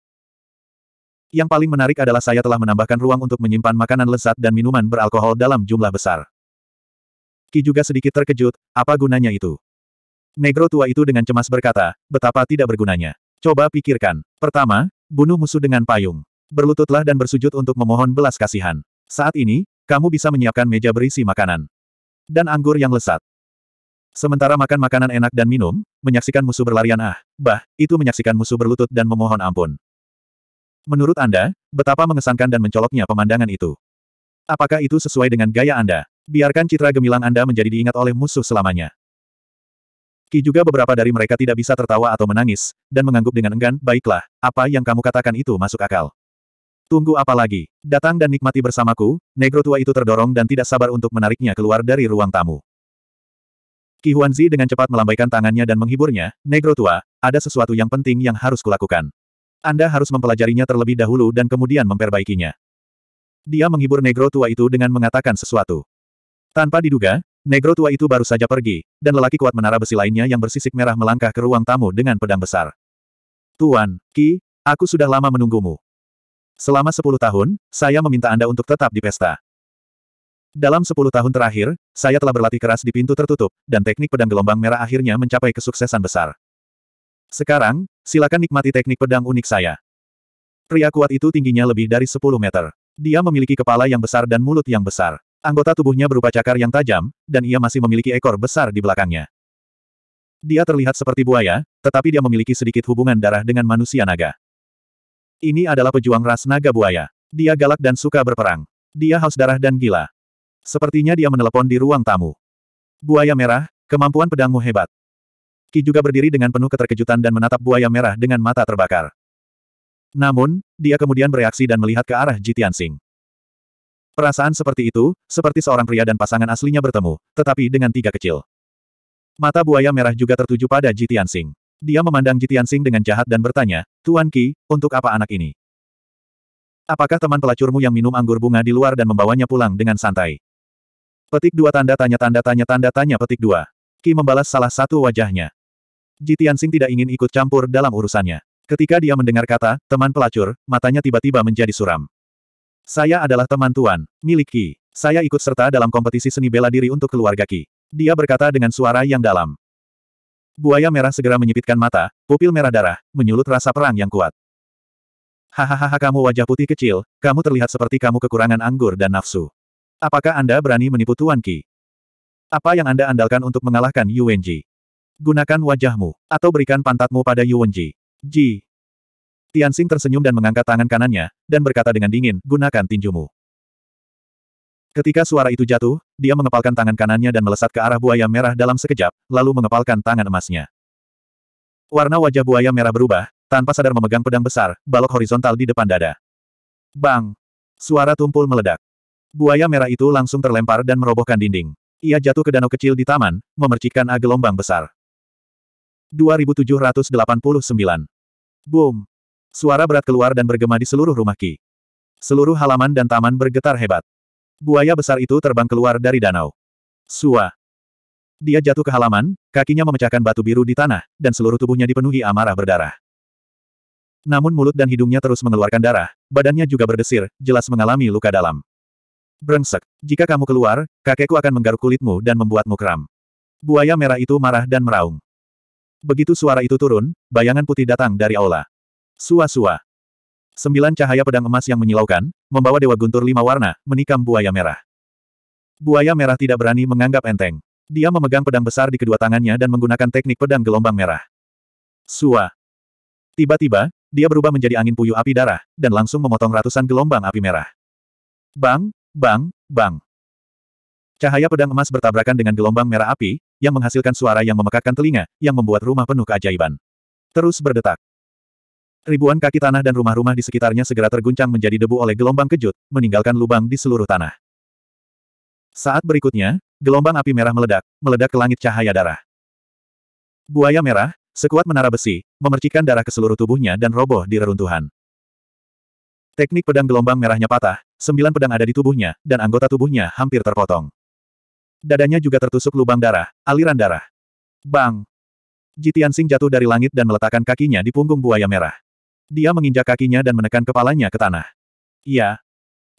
Yang paling menarik adalah saya telah menambahkan ruang untuk menyimpan makanan lezat dan minuman beralkohol dalam jumlah besar. Ki juga sedikit terkejut, apa gunanya itu? Negro tua itu dengan cemas berkata, betapa tidak bergunanya. Coba pikirkan. Pertama, bunuh musuh dengan payung. Berlututlah dan bersujud untuk memohon belas kasihan. Saat ini, kamu bisa menyiapkan meja berisi makanan. Dan anggur yang lesat. Sementara makan makanan enak dan minum, menyaksikan musuh berlarian ah, bah, itu menyaksikan musuh berlutut dan memohon ampun. Menurut Anda, betapa mengesankan dan mencoloknya pemandangan itu. Apakah itu sesuai dengan gaya Anda? Biarkan citra gemilang Anda menjadi diingat oleh musuh selamanya. Ki juga beberapa dari mereka tidak bisa tertawa atau menangis, dan mengangguk dengan enggan, baiklah, apa yang kamu katakan itu masuk akal. Tunggu apa lagi? Datang dan nikmati bersamaku, negro tua itu terdorong dan tidak sabar untuk menariknya keluar dari ruang tamu. Qi Huanzi dengan cepat melambaikan tangannya dan menghiburnya, negro tua, ada sesuatu yang penting yang harus kulakukan. Anda harus mempelajarinya terlebih dahulu dan kemudian memperbaikinya. Dia menghibur negro tua itu dengan mengatakan sesuatu. Tanpa diduga, negro tua itu baru saja pergi, dan lelaki kuat menara besi lainnya yang bersisik merah melangkah ke ruang tamu dengan pedang besar. Tuan, Ki, aku sudah lama menunggumu. Selama sepuluh tahun, saya meminta Anda untuk tetap di pesta. Dalam sepuluh tahun terakhir, saya telah berlatih keras di pintu tertutup, dan teknik pedang gelombang merah akhirnya mencapai kesuksesan besar. Sekarang, silakan nikmati teknik pedang unik saya. Pria kuat itu tingginya lebih dari sepuluh meter. Dia memiliki kepala yang besar dan mulut yang besar. Anggota tubuhnya berupa cakar yang tajam, dan ia masih memiliki ekor besar di belakangnya. Dia terlihat seperti buaya, tetapi dia memiliki sedikit hubungan darah dengan manusia naga. Ini adalah pejuang ras naga buaya. Dia galak dan suka berperang. Dia haus darah dan gila. Sepertinya dia menelepon di ruang tamu. Buaya merah, kemampuan pedangmu hebat. Ki juga berdiri dengan penuh keterkejutan dan menatap buaya merah dengan mata terbakar. Namun, dia kemudian bereaksi dan melihat ke arah Jitian Sing. Perasaan seperti itu, seperti seorang pria dan pasangan aslinya bertemu, tetapi dengan tiga kecil. Mata buaya merah juga tertuju pada Jitian Sing. Dia memandang Jitian Sing dengan jahat dan bertanya, Tuan Ki, untuk apa anak ini? Apakah teman pelacurmu yang minum anggur bunga di luar dan membawanya pulang dengan santai? Petik dua tanda tanya tanda tanya tanda tanya petik dua. Ki membalas salah satu wajahnya. Jitian Sing tidak ingin ikut campur dalam urusannya. Ketika dia mendengar kata, teman pelacur, matanya tiba-tiba menjadi suram. Saya adalah teman tuan, milik Ki. Saya ikut serta dalam kompetisi seni bela diri untuk keluarga Ki. Dia berkata dengan suara yang dalam. Buaya merah segera menyipitkan mata, pupil merah darah, menyulut rasa perang yang kuat. Hahaha kamu wajah putih kecil, kamu terlihat seperti kamu kekurangan anggur dan nafsu. Apakah Anda berani menipu Tuan Ki? Apa yang Anda andalkan untuk mengalahkan Yuwenji? Gunakan wajahmu, atau berikan pantatmu pada Yuwenji. Ji. Tian Tianxing tersenyum dan mengangkat tangan kanannya, dan berkata dengan dingin, gunakan tinjumu. Ketika suara itu jatuh, dia mengepalkan tangan kanannya dan melesat ke arah buaya merah dalam sekejap, lalu mengepalkan tangan emasnya. Warna wajah buaya merah berubah, tanpa sadar memegang pedang besar, balok horizontal di depan dada. Bang! Suara tumpul meledak. Buaya merah itu langsung terlempar dan merobohkan dinding. Ia jatuh ke danau kecil di taman, memercikkan A gelombang besar. 2789. Boom! Suara berat keluar dan bergema di seluruh rumah Ki. Seluruh halaman dan taman bergetar hebat. Buaya besar itu terbang keluar dari danau. Sua. Dia jatuh ke halaman, kakinya memecahkan batu biru di tanah, dan seluruh tubuhnya dipenuhi amarah berdarah. Namun mulut dan hidungnya terus mengeluarkan darah, badannya juga berdesir, jelas mengalami luka dalam. Brengsek, jika kamu keluar, kakekku akan menggaruk kulitmu dan membuatmu kram. Buaya merah itu marah dan meraung. Begitu suara itu turun, bayangan putih datang dari aula. Sua-sua. Sembilan cahaya pedang emas yang menyilaukan, membawa Dewa Guntur lima warna, menikam buaya merah. Buaya merah tidak berani menganggap enteng. Dia memegang pedang besar di kedua tangannya dan menggunakan teknik pedang gelombang merah. Sua. Tiba-tiba, dia berubah menjadi angin puyuh api darah, dan langsung memotong ratusan gelombang api merah. Bang, bang, bang. Cahaya pedang emas bertabrakan dengan gelombang merah api, yang menghasilkan suara yang memekakkan telinga, yang membuat rumah penuh keajaiban. Terus berdetak. Ribuan kaki tanah dan rumah-rumah di sekitarnya segera terguncang menjadi debu oleh gelombang kejut, meninggalkan lubang di seluruh tanah. Saat berikutnya, gelombang api merah meledak, meledak ke langit cahaya darah. Buaya merah, sekuat menara besi, memercikan darah ke seluruh tubuhnya dan roboh di reruntuhan. Teknik pedang gelombang merahnya patah, sembilan pedang ada di tubuhnya, dan anggota tubuhnya hampir terpotong. Dadanya juga tertusuk lubang darah, aliran darah. Bang! Jitian Sing jatuh dari langit dan meletakkan kakinya di punggung buaya merah. Dia menginjak kakinya dan menekan kepalanya ke tanah. Iya.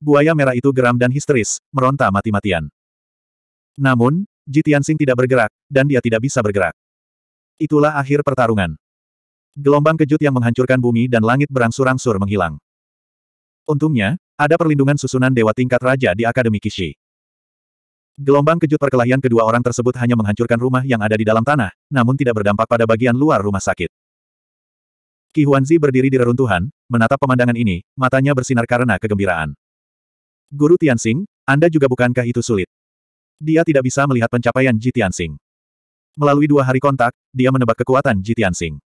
Buaya merah itu geram dan histeris, meronta mati-matian. Namun, Jitiansing tidak bergerak, dan dia tidak bisa bergerak. Itulah akhir pertarungan. Gelombang kejut yang menghancurkan bumi dan langit berangsur-angsur menghilang. Untungnya, ada perlindungan susunan dewa tingkat raja di Akademi Kishi. Gelombang kejut perkelahian kedua orang tersebut hanya menghancurkan rumah yang ada di dalam tanah, namun tidak berdampak pada bagian luar rumah sakit. Qi Huanzi berdiri di reruntuhan, menatap pemandangan ini, matanya bersinar karena kegembiraan. Guru Tianxing, Anda juga bukankah itu sulit? Dia tidak bisa melihat pencapaian Ji Tianxing. Melalui dua hari kontak, dia menebak kekuatan Ji Tianxing.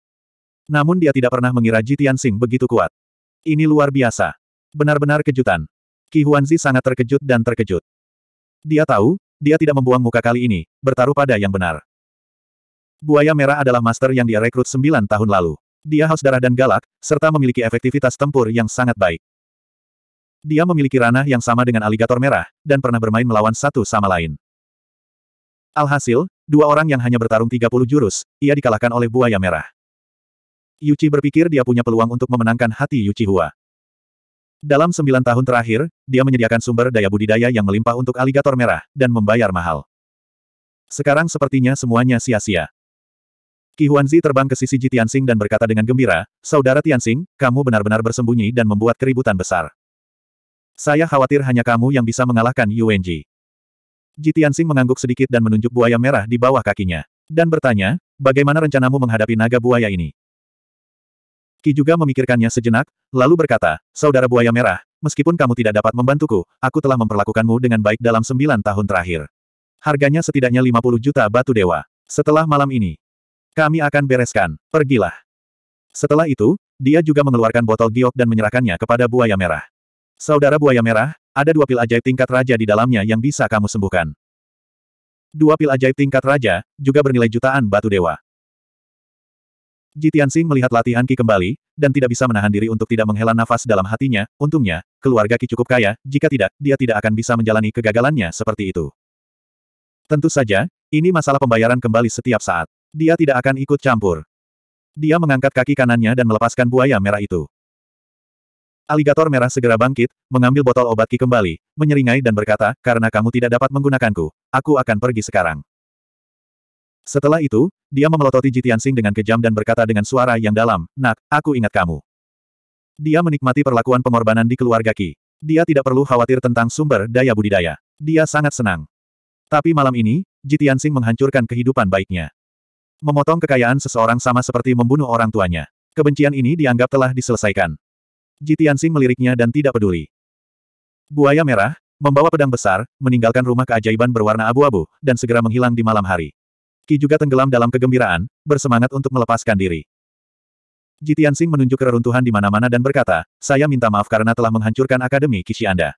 Namun dia tidak pernah mengira Ji Tianxing begitu kuat. Ini luar biasa. Benar-benar kejutan. Qi Huanzi sangat terkejut dan terkejut. Dia tahu, dia tidak membuang muka kali ini, bertaruh pada yang benar. Buaya merah adalah master yang dia rekrut sembilan tahun lalu. Dia haus darah dan galak, serta memiliki efektivitas tempur yang sangat baik. Dia memiliki ranah yang sama dengan aligator merah, dan pernah bermain melawan satu sama lain. Alhasil, dua orang yang hanya bertarung 30 jurus, ia dikalahkan oleh buaya merah. Yuchi berpikir dia punya peluang untuk memenangkan hati Yuchi Hua. Dalam sembilan tahun terakhir, dia menyediakan sumber daya budidaya yang melimpah untuk aligator merah, dan membayar mahal. Sekarang sepertinya semuanya sia-sia. Ki Huanzi terbang ke sisi Ji Tianxing dan berkata dengan gembira, Saudara Tianxing, kamu benar-benar bersembunyi dan membuat keributan besar. Saya khawatir hanya kamu yang bisa mengalahkan Yuan Ji Tianxing mengangguk sedikit dan menunjuk buaya merah di bawah kakinya. Dan bertanya, bagaimana rencanamu menghadapi naga buaya ini? Ki juga memikirkannya sejenak, lalu berkata, Saudara buaya merah, meskipun kamu tidak dapat membantuku, aku telah memperlakukanmu dengan baik dalam sembilan tahun terakhir. Harganya setidaknya 50 juta batu dewa. Setelah malam ini, kami akan bereskan. Pergilah. Setelah itu, dia juga mengeluarkan botol giok dan menyerahkannya kepada buaya merah. Saudara buaya merah, ada dua pil ajaib tingkat raja di dalamnya yang bisa kamu sembuhkan. Dua pil ajaib tingkat raja, juga bernilai jutaan batu dewa. Jitian Sing melihat latihan Ki kembali, dan tidak bisa menahan diri untuk tidak menghela nafas dalam hatinya, untungnya, keluarga Ki cukup kaya, jika tidak, dia tidak akan bisa menjalani kegagalannya seperti itu. Tentu saja, ini masalah pembayaran kembali setiap saat. Dia tidak akan ikut campur. Dia mengangkat kaki kanannya dan melepaskan buaya merah itu. Aligator merah segera bangkit, mengambil botol obat ki kembali, menyeringai dan berkata, karena kamu tidak dapat menggunakanku, aku akan pergi sekarang. Setelah itu, dia memelototi Jitian Jitiansing dengan kejam dan berkata dengan suara yang dalam, nak, aku ingat kamu. Dia menikmati perlakuan pengorbanan di keluarga Ki. Dia tidak perlu khawatir tentang sumber daya budidaya. Dia sangat senang. Tapi malam ini, Jitian Jitiansing menghancurkan kehidupan baiknya. Memotong kekayaan seseorang sama seperti membunuh orang tuanya. Kebencian ini dianggap telah diselesaikan. Jitiansing meliriknya dan tidak peduli. Buaya merah, membawa pedang besar, meninggalkan rumah keajaiban berwarna abu-abu, dan segera menghilang di malam hari. Ki juga tenggelam dalam kegembiraan, bersemangat untuk melepaskan diri. Jitiansing menunjuk reruntuhan di mana-mana dan berkata, saya minta maaf karena telah menghancurkan akademi Kishi Anda.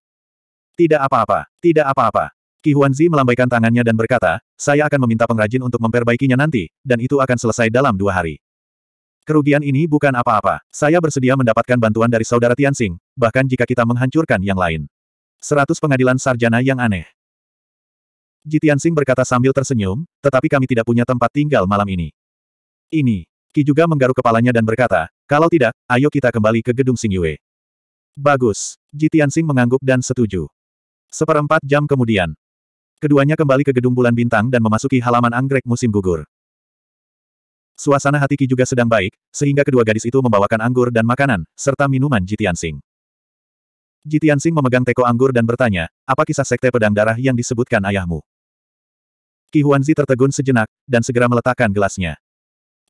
Tidak apa-apa, tidak apa-apa. Qi Huanzi melambaikan tangannya dan berkata, saya akan meminta pengrajin untuk memperbaikinya nanti, dan itu akan selesai dalam dua hari. Kerugian ini bukan apa-apa. Saya bersedia mendapatkan bantuan dari saudara Tianxing, bahkan jika kita menghancurkan yang lain. Seratus pengadilan sarjana yang aneh. Ji Tianxing berkata sambil tersenyum, tetapi kami tidak punya tempat tinggal malam ini. Ini. Ki juga menggaruk kepalanya dan berkata, kalau tidak, ayo kita kembali ke gedung Xing Bagus. Ji Tianxing mengangguk dan setuju. Seperempat jam kemudian, Keduanya kembali ke gedung bulan bintang dan memasuki halaman anggrek musim gugur. Suasana hati Ki juga sedang baik, sehingga kedua gadis itu membawakan anggur dan makanan, serta minuman Jitian Sing. Jitian Sing memegang teko anggur dan bertanya, apa kisah sekte pedang darah yang disebutkan ayahmu? Ki Huanzi tertegun sejenak, dan segera meletakkan gelasnya.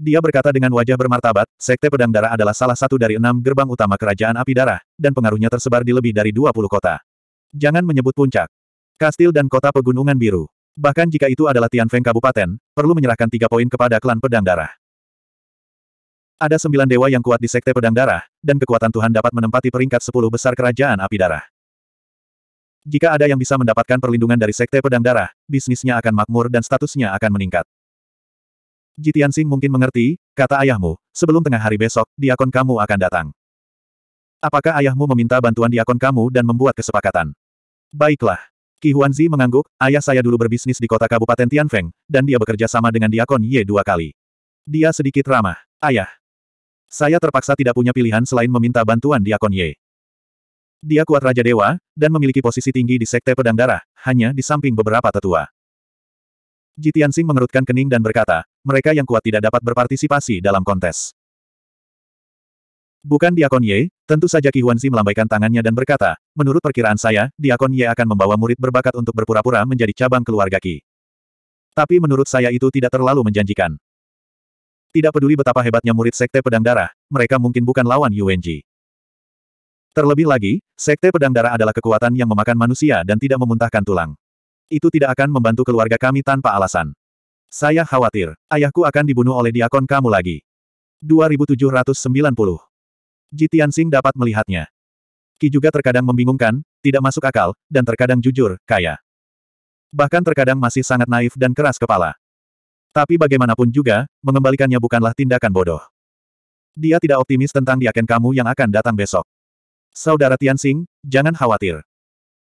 Dia berkata dengan wajah bermartabat, Sekte Pedang Darah adalah salah satu dari enam gerbang utama Kerajaan Api Darah, dan pengaruhnya tersebar di lebih dari 20 kota. Jangan menyebut puncak. Kastil dan kota Pegunungan Biru. Bahkan jika itu adalah Tianfeng Kabupaten, perlu menyerahkan tiga poin kepada klan Pedang Darah. Ada sembilan dewa yang kuat di Sekte Pedang Darah, dan kekuatan Tuhan dapat menempati peringkat sepuluh besar Kerajaan Api Darah. Jika ada yang bisa mendapatkan perlindungan dari Sekte Pedang Darah, bisnisnya akan makmur dan statusnya akan meningkat. Jitian Sing mungkin mengerti, kata ayahmu, sebelum tengah hari besok, diakon kamu akan datang. Apakah ayahmu meminta bantuan diakon kamu dan membuat kesepakatan? Baiklah. Ki Huanzi mengangguk, ayah saya dulu berbisnis di kota Kabupaten Tianfeng, dan dia bekerja sama dengan Diakon Ye dua kali. Dia sedikit ramah. Ayah. Saya terpaksa tidak punya pilihan selain meminta bantuan Diakon Ye. Dia kuat Raja Dewa, dan memiliki posisi tinggi di Sekte Pedang Darah, hanya di samping beberapa tetua. Jitiansing mengerutkan kening dan berkata, mereka yang kuat tidak dapat berpartisipasi dalam kontes. Bukan Diakon Ye, Tentu saja Ki Huanzi melambaikan tangannya dan berkata, menurut perkiraan saya, Diakon Ye akan membawa murid berbakat untuk berpura-pura menjadi cabang keluarga Ki. Tapi menurut saya itu tidak terlalu menjanjikan. Tidak peduli betapa hebatnya murid Sekte Pedang Darah, mereka mungkin bukan lawan Yuanji. Terlebih lagi, Sekte Pedang Darah adalah kekuatan yang memakan manusia dan tidak memuntahkan tulang. Itu tidak akan membantu keluarga kami tanpa alasan. Saya khawatir, ayahku akan dibunuh oleh diakon kamu lagi. 2790 Jitian Tianxing dapat melihatnya. Ki juga terkadang membingungkan, tidak masuk akal, dan terkadang jujur, kaya. Bahkan terkadang masih sangat naif dan keras kepala. Tapi bagaimanapun juga, mengembalikannya bukanlah tindakan bodoh. Dia tidak optimis tentang diaken kamu yang akan datang besok. Saudara Tian Xing, jangan khawatir.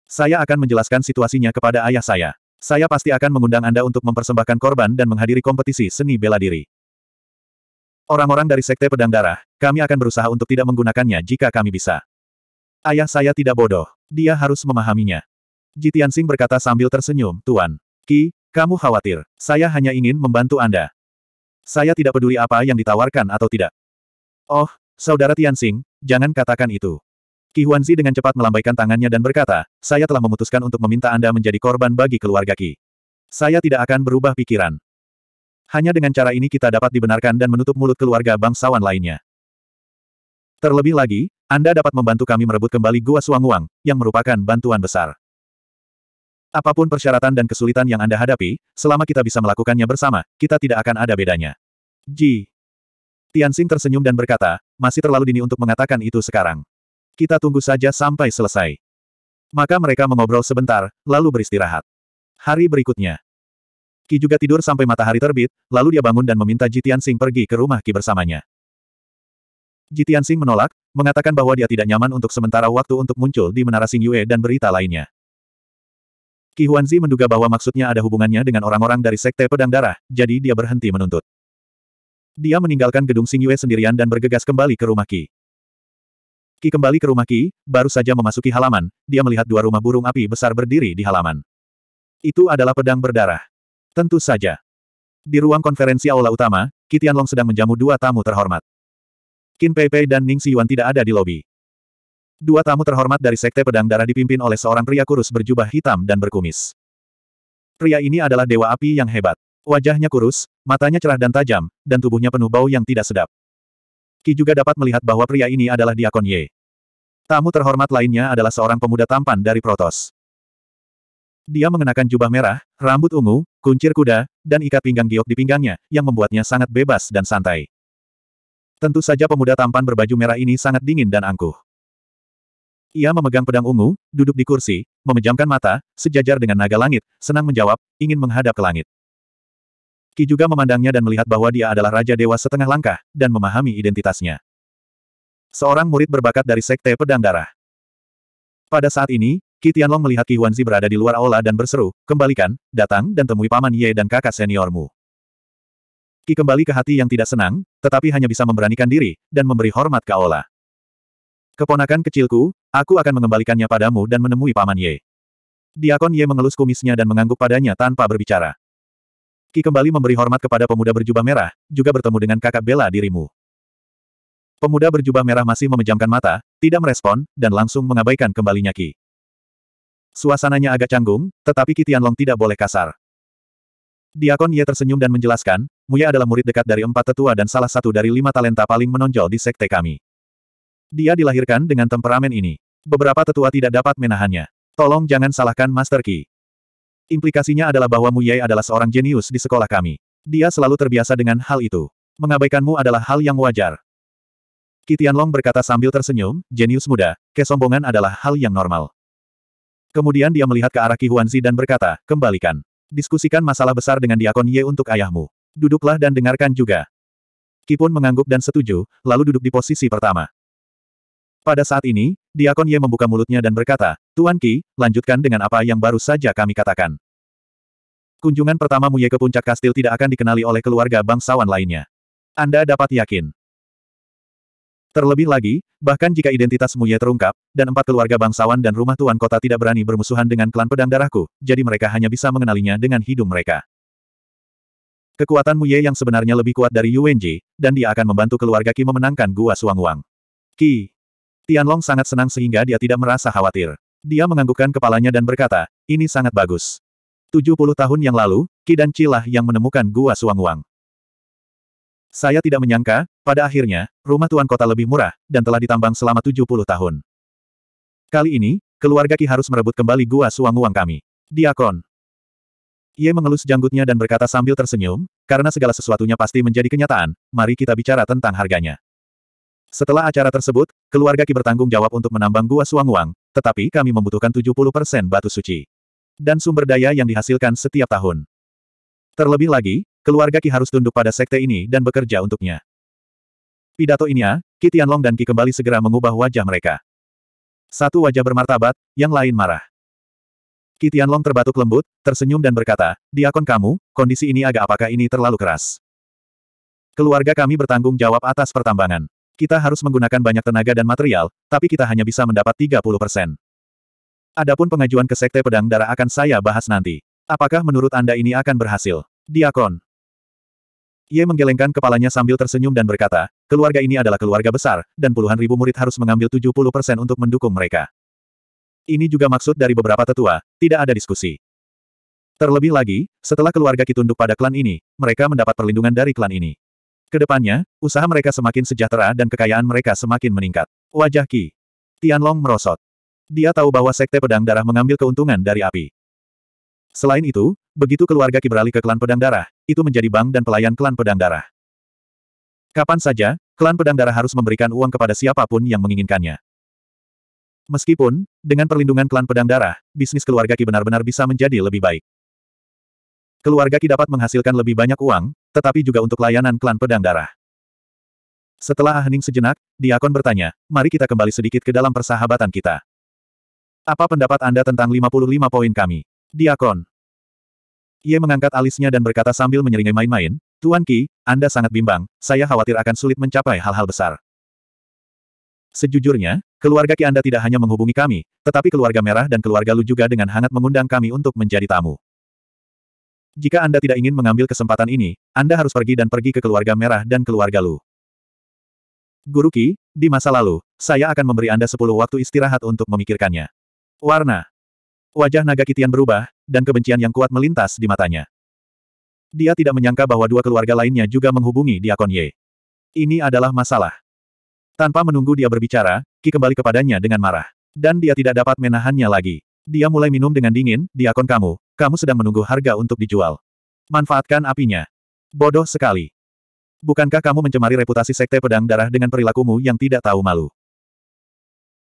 Saya akan menjelaskan situasinya kepada ayah saya. Saya pasti akan mengundang Anda untuk mempersembahkan korban dan menghadiri kompetisi seni bela diri. Orang-orang dari Sekte Pedang Darah, kami akan berusaha untuk tidak menggunakannya jika kami bisa. Ayah saya tidak bodoh. Dia harus memahaminya. Jitian Sing berkata sambil tersenyum, Tuan. Ki, kamu khawatir. Saya hanya ingin membantu Anda. Saya tidak peduli apa yang ditawarkan atau tidak. Oh, Saudara Tian Tianxing, jangan katakan itu. Ki Huanzi dengan cepat melambaikan tangannya dan berkata, saya telah memutuskan untuk meminta Anda menjadi korban bagi keluarga Ki. Saya tidak akan berubah pikiran. Hanya dengan cara ini kita dapat dibenarkan dan menutup mulut keluarga bangsawan lainnya. Terlebih lagi, Anda dapat membantu kami merebut kembali Gua suang Suanguang, yang merupakan bantuan besar. Apapun persyaratan dan kesulitan yang Anda hadapi, selama kita bisa melakukannya bersama, kita tidak akan ada bedanya. Ji. Tianxing tersenyum dan berkata, masih terlalu dini untuk mengatakan itu sekarang. Kita tunggu saja sampai selesai. Maka mereka mengobrol sebentar, lalu beristirahat. Hari berikutnya. Ki juga tidur sampai matahari terbit, lalu dia bangun dan meminta Ji Tianxing pergi ke rumah Ki bersamanya. Jitian Sing menolak, mengatakan bahwa dia tidak nyaman untuk sementara waktu untuk muncul di Menara Sing Yue dan berita lainnya. Qi Huanzi menduga bahwa maksudnya ada hubungannya dengan orang-orang dari Sekte Pedang Darah, jadi dia berhenti menuntut. Dia meninggalkan gedung Sing Yue sendirian dan bergegas kembali ke rumah Qi. Qi kembali ke rumah Qi, baru saja memasuki halaman, dia melihat dua rumah burung api besar berdiri di halaman. Itu adalah pedang berdarah. Tentu saja. Di ruang konferensi aula utama, Qi Tianlong sedang menjamu dua tamu terhormat. Qin Pei Pei dan Ning Xiyuan tidak ada di lobi. Dua tamu terhormat dari Sekte Pedang Darah dipimpin oleh seorang pria kurus berjubah hitam dan berkumis. Pria ini adalah dewa api yang hebat. Wajahnya kurus, matanya cerah dan tajam, dan tubuhnya penuh bau yang tidak sedap. Ki juga dapat melihat bahwa pria ini adalah Diakon Ye. Tamu terhormat lainnya adalah seorang pemuda tampan dari Protos. Dia mengenakan jubah merah, rambut ungu, kuncir kuda, dan ikat pinggang giok di pinggangnya, yang membuatnya sangat bebas dan santai. Tentu saja pemuda tampan berbaju merah ini sangat dingin dan angkuh. Ia memegang pedang ungu, duduk di kursi, memejamkan mata, sejajar dengan naga langit, senang menjawab, ingin menghadap ke langit. Ki juga memandangnya dan melihat bahwa dia adalah Raja Dewa Setengah Langkah, dan memahami identitasnya. Seorang murid berbakat dari Sekte Pedang Darah. Pada saat ini, Ki Tianlong melihat Ki Huanzi berada di luar aula dan berseru, kembalikan, datang dan temui Paman Ye dan kakak seniormu. Ki kembali ke hati yang tidak senang, tetapi hanya bisa memberanikan diri, dan memberi hormat ke Ola. Keponakan kecilku, aku akan mengembalikannya padamu dan menemui Paman Ye. Diakon Ye mengelus kumisnya dan mengangguk padanya tanpa berbicara. Ki kembali memberi hormat kepada pemuda berjubah merah, juga bertemu dengan kakak bela dirimu. Pemuda berjubah merah masih memejamkan mata, tidak merespon, dan langsung mengabaikan kembalinya Ki. Suasananya agak canggung, tetapi Ki Tianlong tidak boleh kasar. Diakon Ye tersenyum dan menjelaskan, Muya adalah murid dekat dari empat tetua dan salah satu dari lima talenta paling menonjol di sekte kami. Dia dilahirkan dengan temperamen ini. Beberapa tetua tidak dapat menahannya. Tolong jangan salahkan Master Qi. Implikasinya adalah bahwa Muya adalah seorang jenius di sekolah kami. Dia selalu terbiasa dengan hal itu. Mengabaikanmu adalah hal yang wajar. Kitianlong berkata sambil tersenyum, jenius muda, kesombongan adalah hal yang normal. Kemudian dia melihat ke arah Ki Huanzi dan berkata, kembalikan diskusikan masalah besar dengan Diakon Ye untuk ayahmu. Duduklah dan dengarkan juga. Kipun mengangguk dan setuju, lalu duduk di posisi pertama. Pada saat ini, Diakon Ye membuka mulutnya dan berkata, Tuan Ki, lanjutkan dengan apa yang baru saja kami katakan. Kunjungan pertama Muye ke puncak kastil tidak akan dikenali oleh keluarga bangsawan lainnya. Anda dapat yakin. Terlebih lagi, bahkan jika identitas Muye terungkap, dan empat keluarga bangsawan dan rumah tuan kota tidak berani bermusuhan dengan klan pedang darahku, jadi mereka hanya bisa mengenalinya dengan hidung mereka. Kekuatan Muye yang sebenarnya lebih kuat dari Yuanji, dan dia akan membantu keluarga Ki memenangkan Gua Wang. Ki Tianlong sangat senang sehingga dia tidak merasa khawatir. Dia menganggukkan kepalanya dan berkata, ini sangat bagus. 70 tahun yang lalu, Ki dan Cilah yang menemukan Gua Wang. Saya tidak menyangka, pada akhirnya, rumah tuan kota lebih murah, dan telah ditambang selama 70 tahun. Kali ini, keluarga Ki harus merebut kembali gua suang-uang kami. Diakon. Ia mengelus janggutnya dan berkata sambil tersenyum, karena segala sesuatunya pasti menjadi kenyataan, mari kita bicara tentang harganya. Setelah acara tersebut, keluarga Ki bertanggung jawab untuk menambang gua suang-uang, tetapi kami membutuhkan 70% batu suci. Dan sumber daya yang dihasilkan setiap tahun. Terlebih lagi, keluarga Ki harus tunduk pada sekte ini dan bekerja untuknya. Pidato ya, Ki Tianlong dan Ki kembali segera mengubah wajah mereka. Satu wajah bermartabat, yang lain marah. Ki Tianlong terbatuk lembut, tersenyum dan berkata, Diakon kamu, kondisi ini agak apakah ini terlalu keras. Keluarga kami bertanggung jawab atas pertambangan. Kita harus menggunakan banyak tenaga dan material, tapi kita hanya bisa mendapat 30 persen. Adapun pengajuan ke Sekte Pedang Darah akan saya bahas nanti. Apakah menurut Anda ini akan berhasil? Diakon, Ye menggelengkan kepalanya sambil tersenyum dan berkata, keluarga ini adalah keluarga besar, dan puluhan ribu murid harus mengambil 70% untuk mendukung mereka. Ini juga maksud dari beberapa tetua, tidak ada diskusi. Terlebih lagi, setelah keluarga Kitunduk pada klan ini, mereka mendapat perlindungan dari klan ini. Kedepannya, usaha mereka semakin sejahtera dan kekayaan mereka semakin meningkat. Wajah Qi. Tianlong merosot. Dia tahu bahwa Sekte Pedang Darah mengambil keuntungan dari api. Selain itu, begitu keluarga Ki beralih ke klan Pedang Darah, itu menjadi bank dan pelayan klan pedang darah. Kapan saja, klan pedang darah harus memberikan uang kepada siapapun yang menginginkannya. Meskipun, dengan perlindungan klan pedang darah, bisnis keluarga Ki benar-benar bisa menjadi lebih baik. Keluarga Ki dapat menghasilkan lebih banyak uang, tetapi juga untuk layanan klan pedang darah. Setelah hening sejenak, Diakon bertanya, mari kita kembali sedikit ke dalam persahabatan kita. Apa pendapat Anda tentang 55 poin kami? Diakon, Ye mengangkat alisnya dan berkata sambil menyeringai main-main, Tuan Ki, Anda sangat bimbang, saya khawatir akan sulit mencapai hal-hal besar. Sejujurnya, keluarga Ki Anda tidak hanya menghubungi kami, tetapi keluarga Merah dan keluarga Lu juga dengan hangat mengundang kami untuk menjadi tamu. Jika Anda tidak ingin mengambil kesempatan ini, Anda harus pergi dan pergi ke keluarga Merah dan keluarga Lu. Guru Ki, di masa lalu, saya akan memberi Anda sepuluh waktu istirahat untuk memikirkannya. Warna Wajah naga Kitian berubah, dan kebencian yang kuat melintas di matanya. Dia tidak menyangka bahwa dua keluarga lainnya juga menghubungi Diakon Ye. Ini adalah masalah. Tanpa menunggu dia berbicara, Ki kembali kepadanya dengan marah. Dan dia tidak dapat menahannya lagi. Dia mulai minum dengan dingin, Diakon kamu, kamu sedang menunggu harga untuk dijual. Manfaatkan apinya. Bodoh sekali. Bukankah kamu mencemari reputasi sekte pedang darah dengan perilakumu yang tidak tahu malu?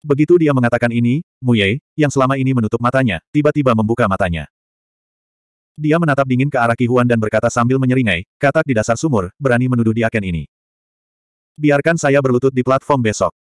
Begitu dia mengatakan ini, Muye, yang selama ini menutup matanya, tiba-tiba membuka matanya. Dia menatap dingin ke arah Huan dan berkata sambil menyeringai, katak di dasar sumur, berani menuduh diaken ini. Biarkan saya berlutut di platform besok.